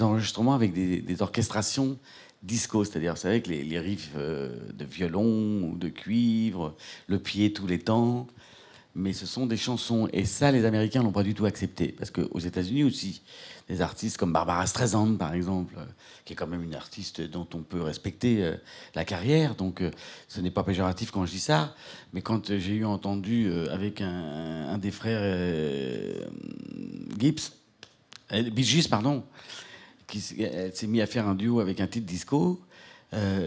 enregistrements avec des, orchestrations disco, c'est-à-dire, c'est avec les, riffs euh, de violon ou de cuivre, le pied tous les temps mais ce sont des chansons. Et ça, les Américains l'ont pas du tout accepté. Parce qu'aux États-Unis aussi, des artistes comme Barbara Streisand, par exemple, euh, qui est quand même une artiste dont on peut respecter euh, la carrière. Donc, euh, ce n'est pas péjoratif quand je dis ça. Mais quand j'ai eu entendu avec un, des frères Gibbs, Bee pardon, qui s'est mis à faire un duo avec un titre disco,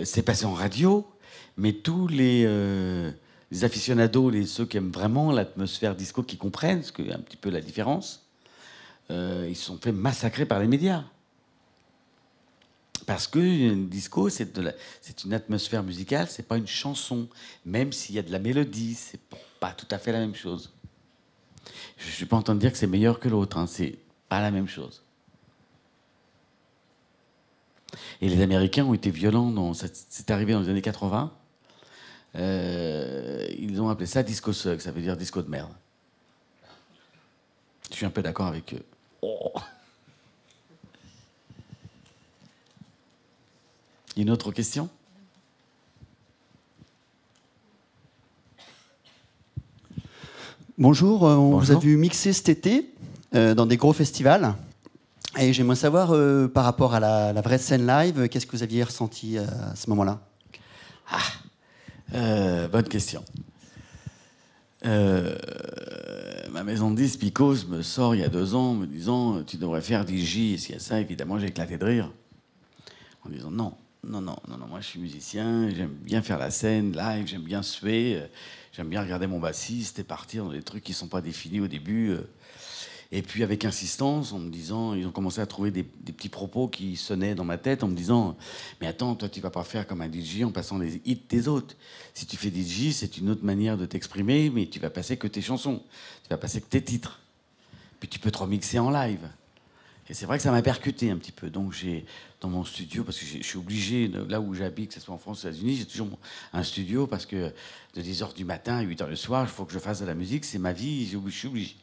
c'est passé en radio, mais tous les les aficionados, les, ceux qui aiment vraiment l'atmosphère disco, qui comprennent ce que, un petit peu la différence, euh, ils sont fait massacrer par les médias. Parce que une disco, c'est une atmosphère musicale, c'est pas une chanson. Même s'il y a de la mélodie, c'est pas tout à fait la même chose. Je suis pas en train de dire que c'est meilleur que l'autre, hein, c'est pas la même chose. Et les Américains ont été violents, dans... c'est arrivé dans les années 80. Euh, ils ont appelé ça disco Suck, ça veut dire disco de merde. Je suis un peu d'accord avec eux. Oh. Une autre question Bonjour, euh, on vous a vu mixer cet été euh, dans des gros festivals. Et j'aimerais savoir, par rapport à la, la, vraie scène live, qu'est-ce que vous aviez ressenti à ce moment-là ah. Euh, bonne question. Euh, ma maison de disque Picos, me sort il y a deux ans me disant Tu devrais faire DJ. S'il y a ça, évidemment, j'ai éclaté de rire. En disant Non, non, non, non, non moi je suis musicien, j'aime bien faire la scène live, j'aime bien suer, euh, j'aime bien regarder mon bassiste et partir dans des trucs qui ne sont pas définis au début. Et puis avec insistance, en me disant, ils ont commencé à trouver des, petits propos qui sonnaient dans ma tête en me disant, mais attends, toi tu vas pas faire comme un DJ en passant les hits des autres. Si tu fais DJ, c'est une autre manière de t'exprimer, mais tu vas passer que tes chansons, tu vas passer que tes titres. Puis tu peux te remixer en live. Et c'est vrai que ça m'a percuté un petit peu. Donc j'ai dans mon studio, parce que je suis obligé, là où j'habite, que ce soit en France ou aux États-Unis, j'ai toujours un studio parce que de 10h du matin à 8h du soir, il faut que je fasse de la musique, c'est ma vie, je suis obligé.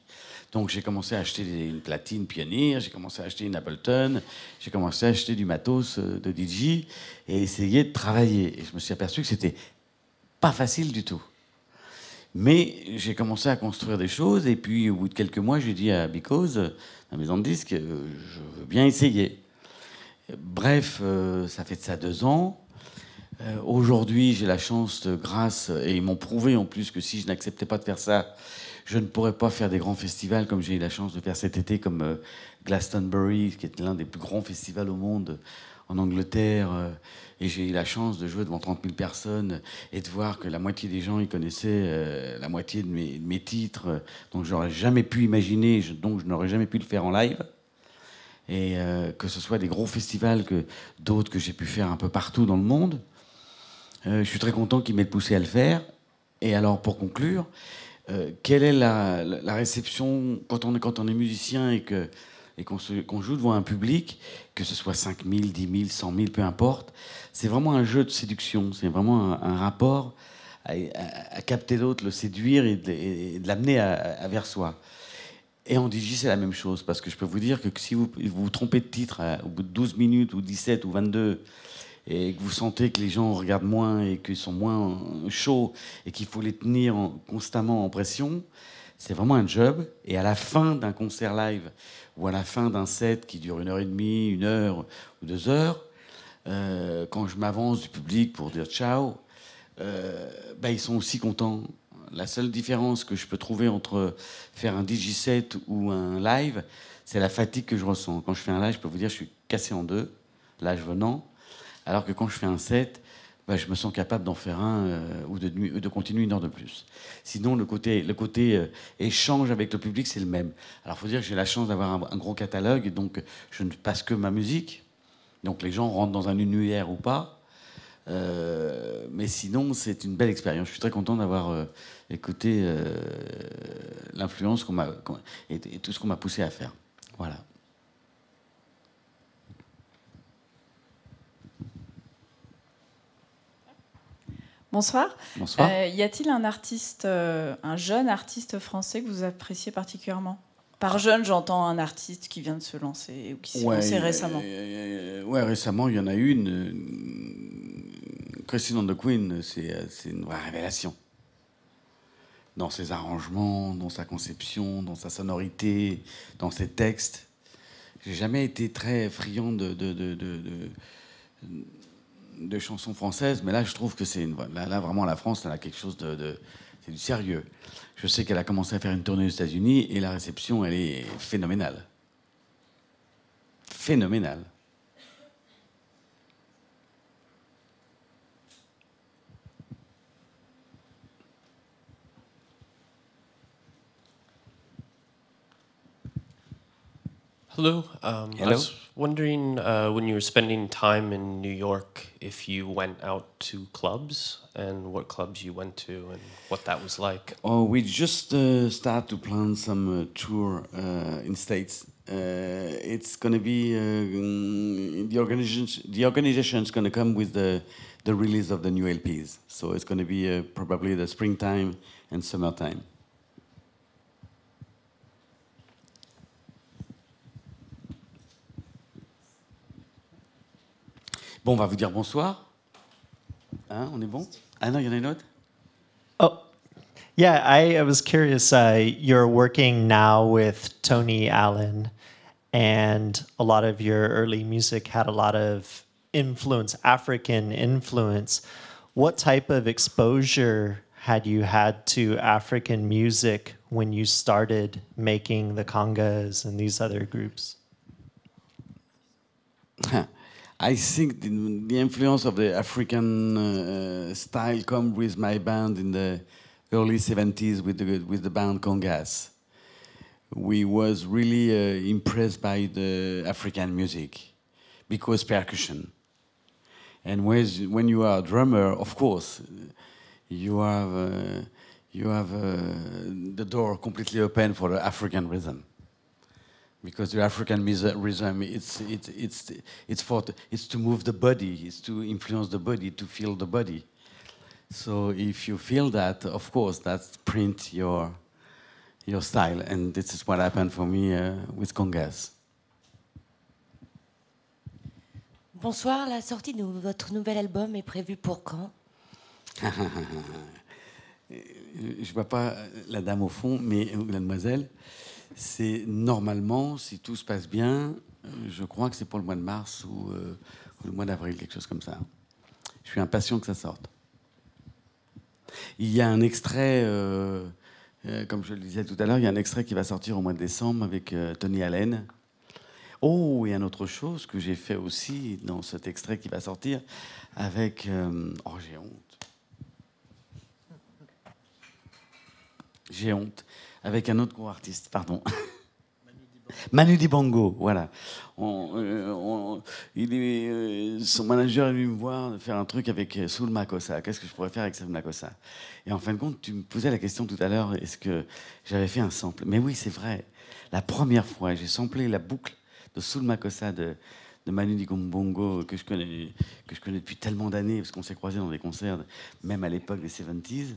Donc j'ai commencé à acheter une platine Pioneer, j'ai commencé à acheter une Appleton, j'ai commencé à acheter du matos euh, de DJ et essayer de travailler. Et je me suis aperçu que c'était pas facile du tout. Mais j'ai commencé à construire des choses et puis au bout de quelques mois, j'ai dit à Because, la maison de disques, euh, je veux bien essayer. Bref, euh, ça fait de ça deux ans. Aujourd'hui, j'ai la chance, de, grâce, et ils m'ont prouvé en plus que si je n'acceptais pas de faire ça, je ne pourrais pas faire des grands festivals comme j'ai eu la chance de faire cet été, comme euh, Glastonbury, qui est l'un des plus grands festivals au monde euh, en Angleterre. Euh, et j'ai eu la chance de jouer devant 30 000 personnes et de voir que la moitié des gens, ils connaissaient la moitié de mes, titres. donc j'aurais jamais pu imaginer, donc je n'aurais jamais pu le faire en live et que ce soit des gros festivals que d'autres que j'ai pu faire un peu partout dans le monde. je suis très content qu'ils m'aient poussé à le faire. Et alors, pour conclure, euh, quelle est la, réception quand on, est musicien et que qu'on joue devant un public, que ce soit 5000 10,000, 10 peu importe, c'est vraiment un jeu de séduction, c'est vraiment un, rapport à, capter l'autre, le séduire et de, l'amener à, vers soi. Et en DJ, c'est la même chose, parce que je peux vous dire que si vous, vous trompez de titre au bout de 12 minutes, ou 17, ou 22, et que vous sentez que les gens regardent moins et qu'ils sont moins chauds et qu'il faut les tenir constamment en pression, c'est vraiment un job. Et à la fin d'un concert live ou à la fin d'un set qui dure une heure et demie, une heure ou deux heures, euh, quand je m'avance du public pour dire ciao, euh, bah, ils sont aussi contents. La seule différence que je peux trouver entre faire un DJ set ou un live, c'est la fatigue que je ressens. Quand je fais un live, je peux vous dire, je suis cassé en deux, l'âge venant. Alors que quand je fais un set, bah, je me sens capable d'en faire un euh, ou de, continuer une heure de plus. Sinon, le côté, euh, échange avec le public, c'est le même. Alors, il faut dire que j'ai la chance d'avoir un, gros catalogue, donc je ne passe que ma musique. Donc, les gens rentrent dans un univers ou pas. Euh, mais sinon, c'est une belle expérience. Je suis très content d'avoir écouté l'influence qu'on et tout ce qu'on m'a poussé à faire. Voilà. Bonsoir. Bonsoir. Euh, y a-t-il un artiste, euh, un jeune artiste français que vous appréciez particulièrement Par jeune, j'entends un artiste qui vient de se lancer ou qui s'est lancé récemment. Oui, ouais, récemment, il y en a une. Euh, Christine de Queen, c'est une vraie révélation. Dans ses arrangements, dans sa conception, dans sa sonorité, dans ses textes. J'ai jamais été très friand de, de de chansons françaises, mais là, je trouve que c'est une... là, vraiment la France, elle a quelque chose de, c'est du sérieux. Je sais qu'elle a commencé à faire une tournée aux États-Unis et la réception, elle est phénoménale. Phénoménale. Hello. Um, Hello. wondering uh, when you were spending time in New York if you went out to clubs and what clubs you went to and what that was like. Oh, we just uh, start to plan some uh, tour uh, in states. Uh, it's gonna be uh, mm, the organization. The organization's gonna come with the the release of the new LPs. So it's gonna be probably the springtime and summertime. Bon, on va vous dire bonsoir. Hein, on est bon Ah non, il y en a une autre Oh. Yeah, I, I was curious. Uh, you're working now with Tony Allen, and a lot of your early music had a lot of influence, African influence. What type of exposure had you had to African music when you started making the congas and these other groups? I think the, the, influence of the African uh, uh style come with my band in the early 70s with the, with the band Congas. We was really uh, impressed by the African music because percussion. And when you are a drummer, of course, you have, uh, you have uh, the door completely open for the African rhythm because the African rhythm, it's, it's, it's, it's, for to, it's to move the body, it's to influence the body, to feel the body. So if you feel that, of course, that's print your, your style. And this is what happened for me uh, with Congas. Bonsoir, la sortie de votre nouvel album est prévue pour quand Je ne vois pas la dame au fond, mais, la demoiselle. c'est normalement, si tout se passe bien, euh, je crois que c'est pour le mois de mars euh, ou, le mois d'avril, quelque chose comme ça. Je suis impatient que ça sorte. Il y a un extrait, euh, comme je le disais tout à l'heure, il y a un extrait qui va sortir au mois de décembre avec Tony Allen. Oh, il y a une autre chose que j'ai fait aussi dans cet extrait qui va sortir avec... oh, j'ai honte. J'ai honte avec un autre co-artiste, pardon. Manu Dibango, voilà. Euh, il euh, son manager est venu me voir faire un truc avec euh, Soul Makossa. Qu'est-ce que je pourrais faire avec Soul Makossa Et en fin de compte, tu me posais la question tout à l'heure est-ce que j'avais fait un sample Mais oui, c'est vrai. La première fois, j'ai samplé la boucle de Soul Makossa de, Manu Dibango que je connais, que je connais depuis tellement d'années, parce qu'on s'est croisés dans des concerts, même à l'époque des 70s.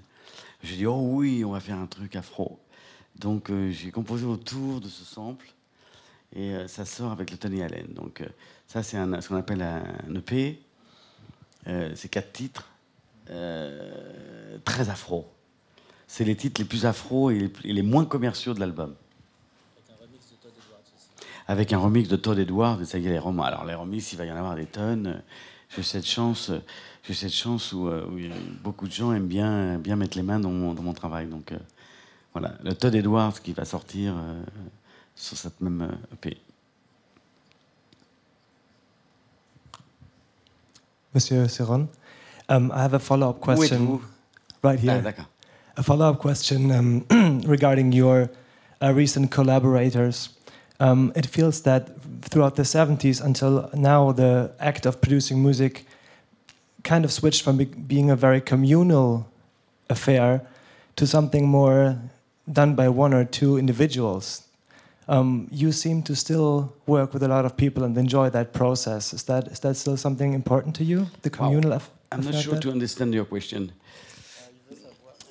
J'ai dit oh oui, on va faire un truc afro. Donc euh, j'ai composé autour de ce sample et euh, ça sort avec le Tony Allen. Donc euh, ça c'est ce qu'on appelle un EP. c'est quatre titres très afro. C'est les titres les plus afro et les, moins commerciaux de l'album. Avec un remix de Todd Edwards, et ça y est, les romans. Alors, les remix, il va y en avoir des tonnes. J'ai cette chance, j'ai cette chance où, beaucoup de gens aiment bien, bien mettre les mains dans mon, dans mon travail. Donc, Voilà, le Todd Edwards qui va sortir euh, sur cette même EP. Euh, Monsieur um, I have a follow-up question. Où right ah, here. Ah, a follow-up question um, regarding your uh, recent collaborators. Um, it feels that throughout the 70s until now, the act of producing music kind of switched from be being a very communal affair to something more done by one or two individuals. Um, you seem to still work with a lot of people and enjoy that process. Is that is that still something important to you? The communal. Wow. I'm not sure that? to understand your question.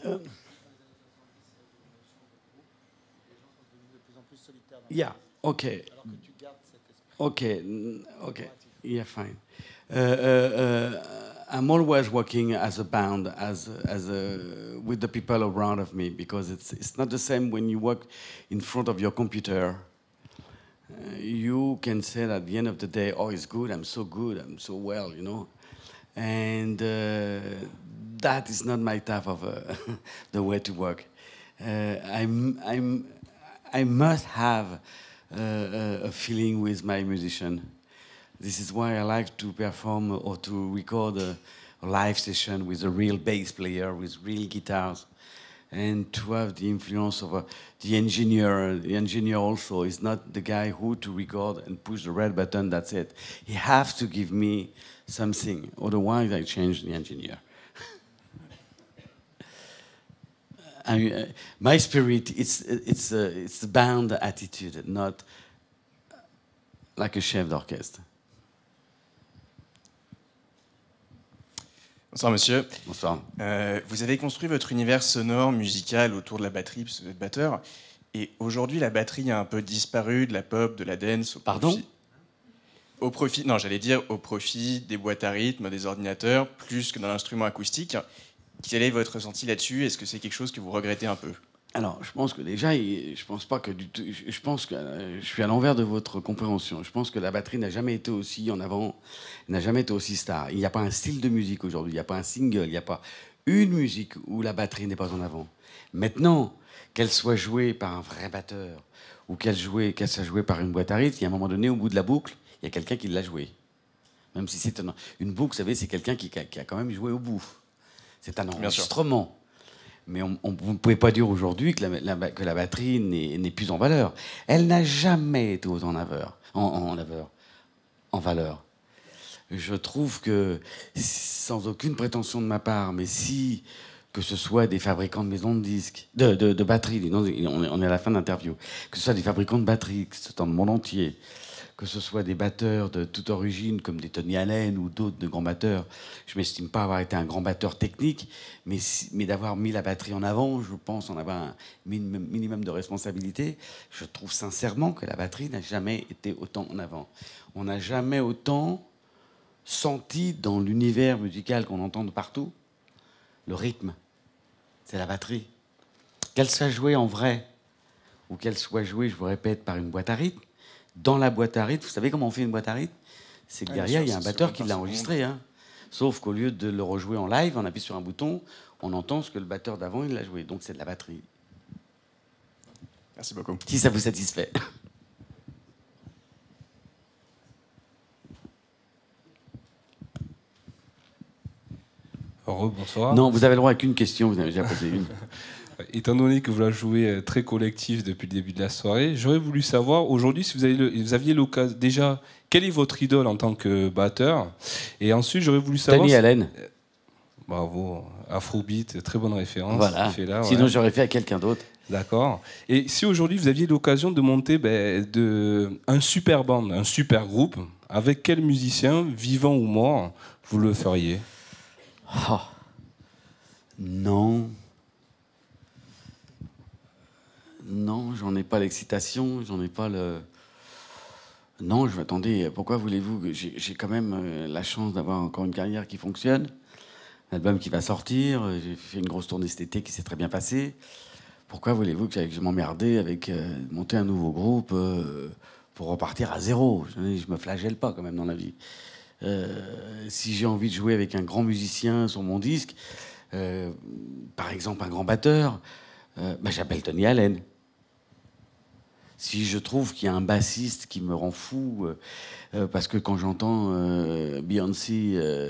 Uh, yeah. Okay. Okay. Okay. Yeah. Fine. Uh, uh, uh I'm always working as a band, as as a, with the people around of me, because it's it's not the same when you work in front of your computer. Uh, you can say at the end of the day, "Oh, it's good. I'm so good. I'm so well," you know, and uh, that is not my type of uh, the way to work. Uh, I'm I'm I must have uh, a feeling with my musician this is why I like to perform or to record a, live session with a real bass player, with real guitars, and to have the influence of a, the engineer. The engineer also is not the guy who to record and push the red button, that's it. He has to give me something, otherwise I change the engineer. I mean, uh, my spirit, it's, it's, a uh, it's bound attitude, not uh, like a chef d'orchestre. Bonsoir monsieur. Bonsoir. Euh, vous avez construit votre univers sonore, musical autour de la batterie, parce batteur. Et aujourd'hui, la batterie a un peu disparu de la pop, de la dance. Pardon Au profit, non, j'allais dire au profit des boîtes à rythme, des ordinateurs, plus que dans l'instrument acoustique. Quel est votre ressenti là-dessus Est-ce que c'est quelque chose que vous regrettez un peu alors, je pense que déjà, je pense pas que du tout, je pense que je suis à l'envers de votre compréhension. Je pense que la batterie n'a jamais été aussi en avant, n'a jamais été aussi star. Il n'y a pas un style de musique aujourd'hui, il n'y a pas un single, il n'y a pas une musique où la batterie n'est pas en avant. Maintenant, qu'elle soit jouée par un vrai batteur ou qu'elle qu'elle soit jouée par une boîte à rythme, il y a un moment donné, au bout de la boucle, il y a quelqu'un qui l'a jouée. Même si c'est une, une boucle, vous savez, c'est quelqu'un qui, qui, a quand même joué au bout. C'est un enregistrement mais on ne pouvez pas dire aujourd'hui que la, batterie n'est plus en valeur. Elle n'a jamais été autant en, en, en valeur. Je trouve que, sans aucune prétention de ma part, mais si que ce soit des fabricants de maisons de disques, de, de batteries, on est à la fin de l'interview, que ce soit des fabricants de batteries, que ce soit dans le monde entier, que ce soit des batteurs de toute origine, comme des Tony Allen ou d'autres de grands batteurs. Je m'estime pas avoir été un grand batteur technique, mais, mais d'avoir mis la batterie en avant, je pense en avoir un minimum de responsabilité. Je trouve sincèrement que la batterie n'a jamais été autant en avant. On n'a jamais autant senti dans l'univers musical qu'on entend de partout le rythme. C'est la batterie. Qu'elle soit jouée en vrai ou qu'elle soit jouée, je vous répète, par une boîte à rythme, dans la boîte à rythme. Vous savez comment on fait une boîte à rythme C'est que derrière, il y a un batteur qui l'a enregistré. Hein. Sauf qu'au lieu de le rejouer en live, on appuie sur un bouton, on entend ce que le batteur d'avant, il l'a joué. Donc c'est de la batterie. Merci beaucoup. Si ça vous satisfait. Heureux, bonsoir. Non, vous avez le droit à qu'une question, vous n'avez déjà posé une. Euh, étant donné que vous la jouez euh, très collectif depuis le début de la soirée, j'aurais voulu savoir aujourd'hui si vous, aviez l'occasion déjà, quelle est votre idole en tant que batteur Et ensuite, j'aurais voulu savoir... Tony Allen. Euh, bravo, Afrobeat, très bonne référence. Voilà. Sinon, j'aurais fait à quelqu'un d'autre. D'accord. Et si aujourd'hui vous aviez l'occasion de monter ben, de, un super band, un super groupe, avec quel musicien, vivant ou mort, vous le feriez ah. Non. j'en ai pas l'excitation, j'en ai pas le. Non, je m'attendais. Pourquoi voulez-vous que... J'ai quand même euh, la chance d'avoir encore une carrière qui fonctionne, un album qui va sortir. Euh, j'ai fait une grosse tournée cet été qui s'est très bien passée. Pourquoi voulez-vous que je m'emmerde avec euh, monter un nouveau groupe pour repartir à zéro je, ne me flagelle pas quand même dans la vie. si j'ai envie de jouer avec un grand musicien sur mon disque, par exemple un grand batteur, bah, j'appelle Tony Allen si je trouve qu'il y a un bassiste qui me rend fou, euh, euh, parce que quand j'entends euh, Beyoncé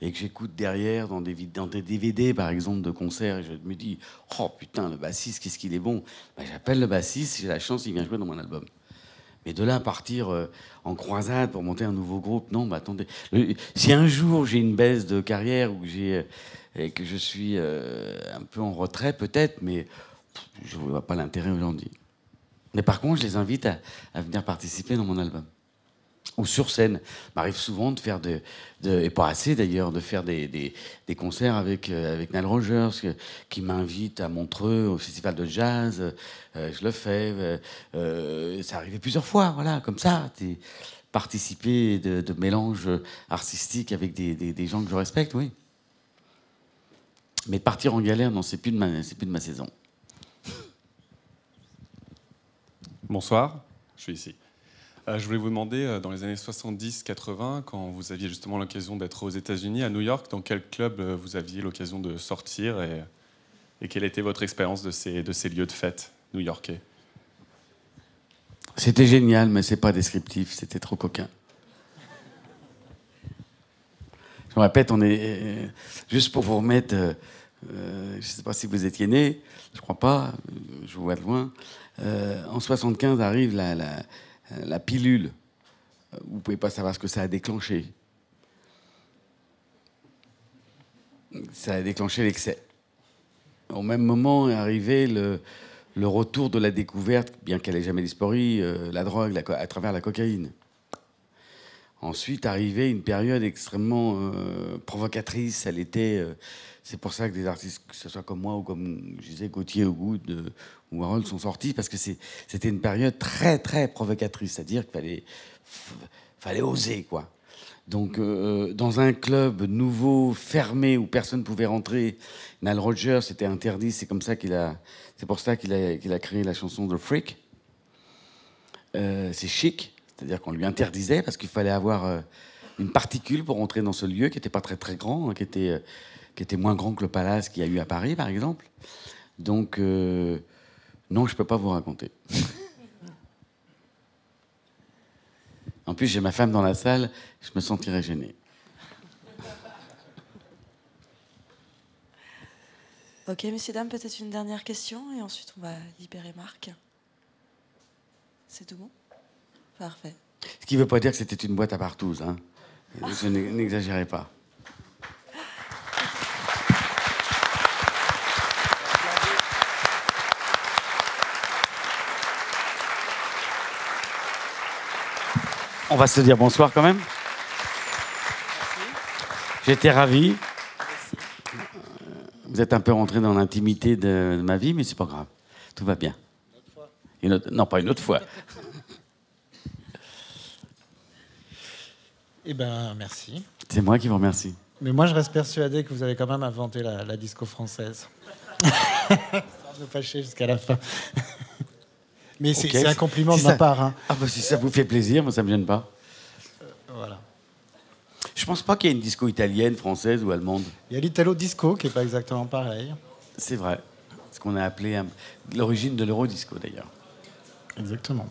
et que j'écoute derrière dans des, dans des, DVD, par exemple, de concerts, je me dis, oh putain, le bassiste, qu'est-ce qu'il est bon bah, J'appelle le bassiste, j'ai la chance, il vient jouer dans mon album. Mais de là à partir en croisade pour monter un nouveau groupe, non, mais bah, attendez. si un jour j'ai une baisse de carrière ou que, que je suis un peu en retrait, peut-être, mais je ne vois pas l'intérêt aujourd'hui. Mais par contre, je les invite à, venir participer dans mon album ou sur scène. m'arrive souvent de faire et pas assez d'ailleurs, de faire des, concerts avec, euh, avec Rogers, qui m'invite à Montreux au festival de jazz. Euh, je le fais. Euh, euh, ça arrivait plusieurs fois, voilà, comme ça. participer de, de mélanges artistiques avec des, gens que je respecte, oui. Mais partir en galère, non, c'est plus plus de ma saison. Bonsoir, je suis ici. Euh, je voulais vous demander, euh, dans les années 70-80, quand vous aviez justement l'occasion d'être aux États-Unis, à New York, dans quel club euh, vous aviez l'occasion de sortir et, quelle était votre expérience de ces, lieux de fête new-yorkais C'était génial, mais c'est pas descriptif, c'était trop coquin. Je me répète, on est juste pour vous remettre. je ne sais pas si vous étiez né, je crois pas, je vous vois de loin. Euh, en 75 arrive la, pilule. Euh, vous pouvez pas savoir ce que ça a déclenché. Ça a déclenché l'excès. Au même moment est arrivé le, retour de la découverte, bien qu'elle ait jamais disparu, euh, la drogue à travers la cocaïne. Ensuite, arrivait une période extrêmement provocatrice. Elle était, c'est pour ça que des artistes, que ce soit comme moi ou comme je disais Gauthier Goud, Warhol sont sortis parce que c'était une période très très provocatrice, c'est-à-dire qu'il fallait, fallait oser quoi. Donc euh, euh, dans un club nouveau, fermé, où personne ne pouvait rentrer, Nile Rodgers était interdit, c'est comme ça qu'il a, c'est pour ça qu'il a, a créé la chanson The Freak. Euh, c'est chic, c'est-à-dire qu'on lui interdisait parce qu'il fallait avoir une particule pour rentrer dans ce lieu qui n'était pas très très grand, hein, qui, était, qui était moins grand que le palace qu'il y a eu à Paris par exemple. Donc non, je ne peux pas vous raconter. en plus, j'ai ma femme dans la salle, je me sentirais gêné. ok, messieurs, dames, peut-être une dernière question et ensuite on va libérer Marc. C'est tout bon Parfait. Ce qui ne veut pas dire que c'était une boîte à partouze. Hein. Je n'exagérais pas. On va se dire bonsoir quand même. J'étais ravi. Vous êtes un peu rentré dans l'intimité de, ma vie, mais c'est pas grave. Tout va bien. Une autre, non, pas une autre fois. Eh ben, merci. C'est moi qui vous remercie. Mais moi, je reste persuadé que vous avez quand même inventé la, la disco française. Sans nous fâcher jusqu'à la fin. Mais c'est un compliment de ma part. Hein. Ah bah si ça vous fait plaisir, moi ça me gêne pas. Euh, voilà. Je pense pas qu'il y ait une disco italienne, française ou allemande. Il y a l'italo disco qui est pas exactement pareil. C'est vrai. Ce qu'on a appelé l'origine de l'Euro Disco, d'ailleurs. Exactement.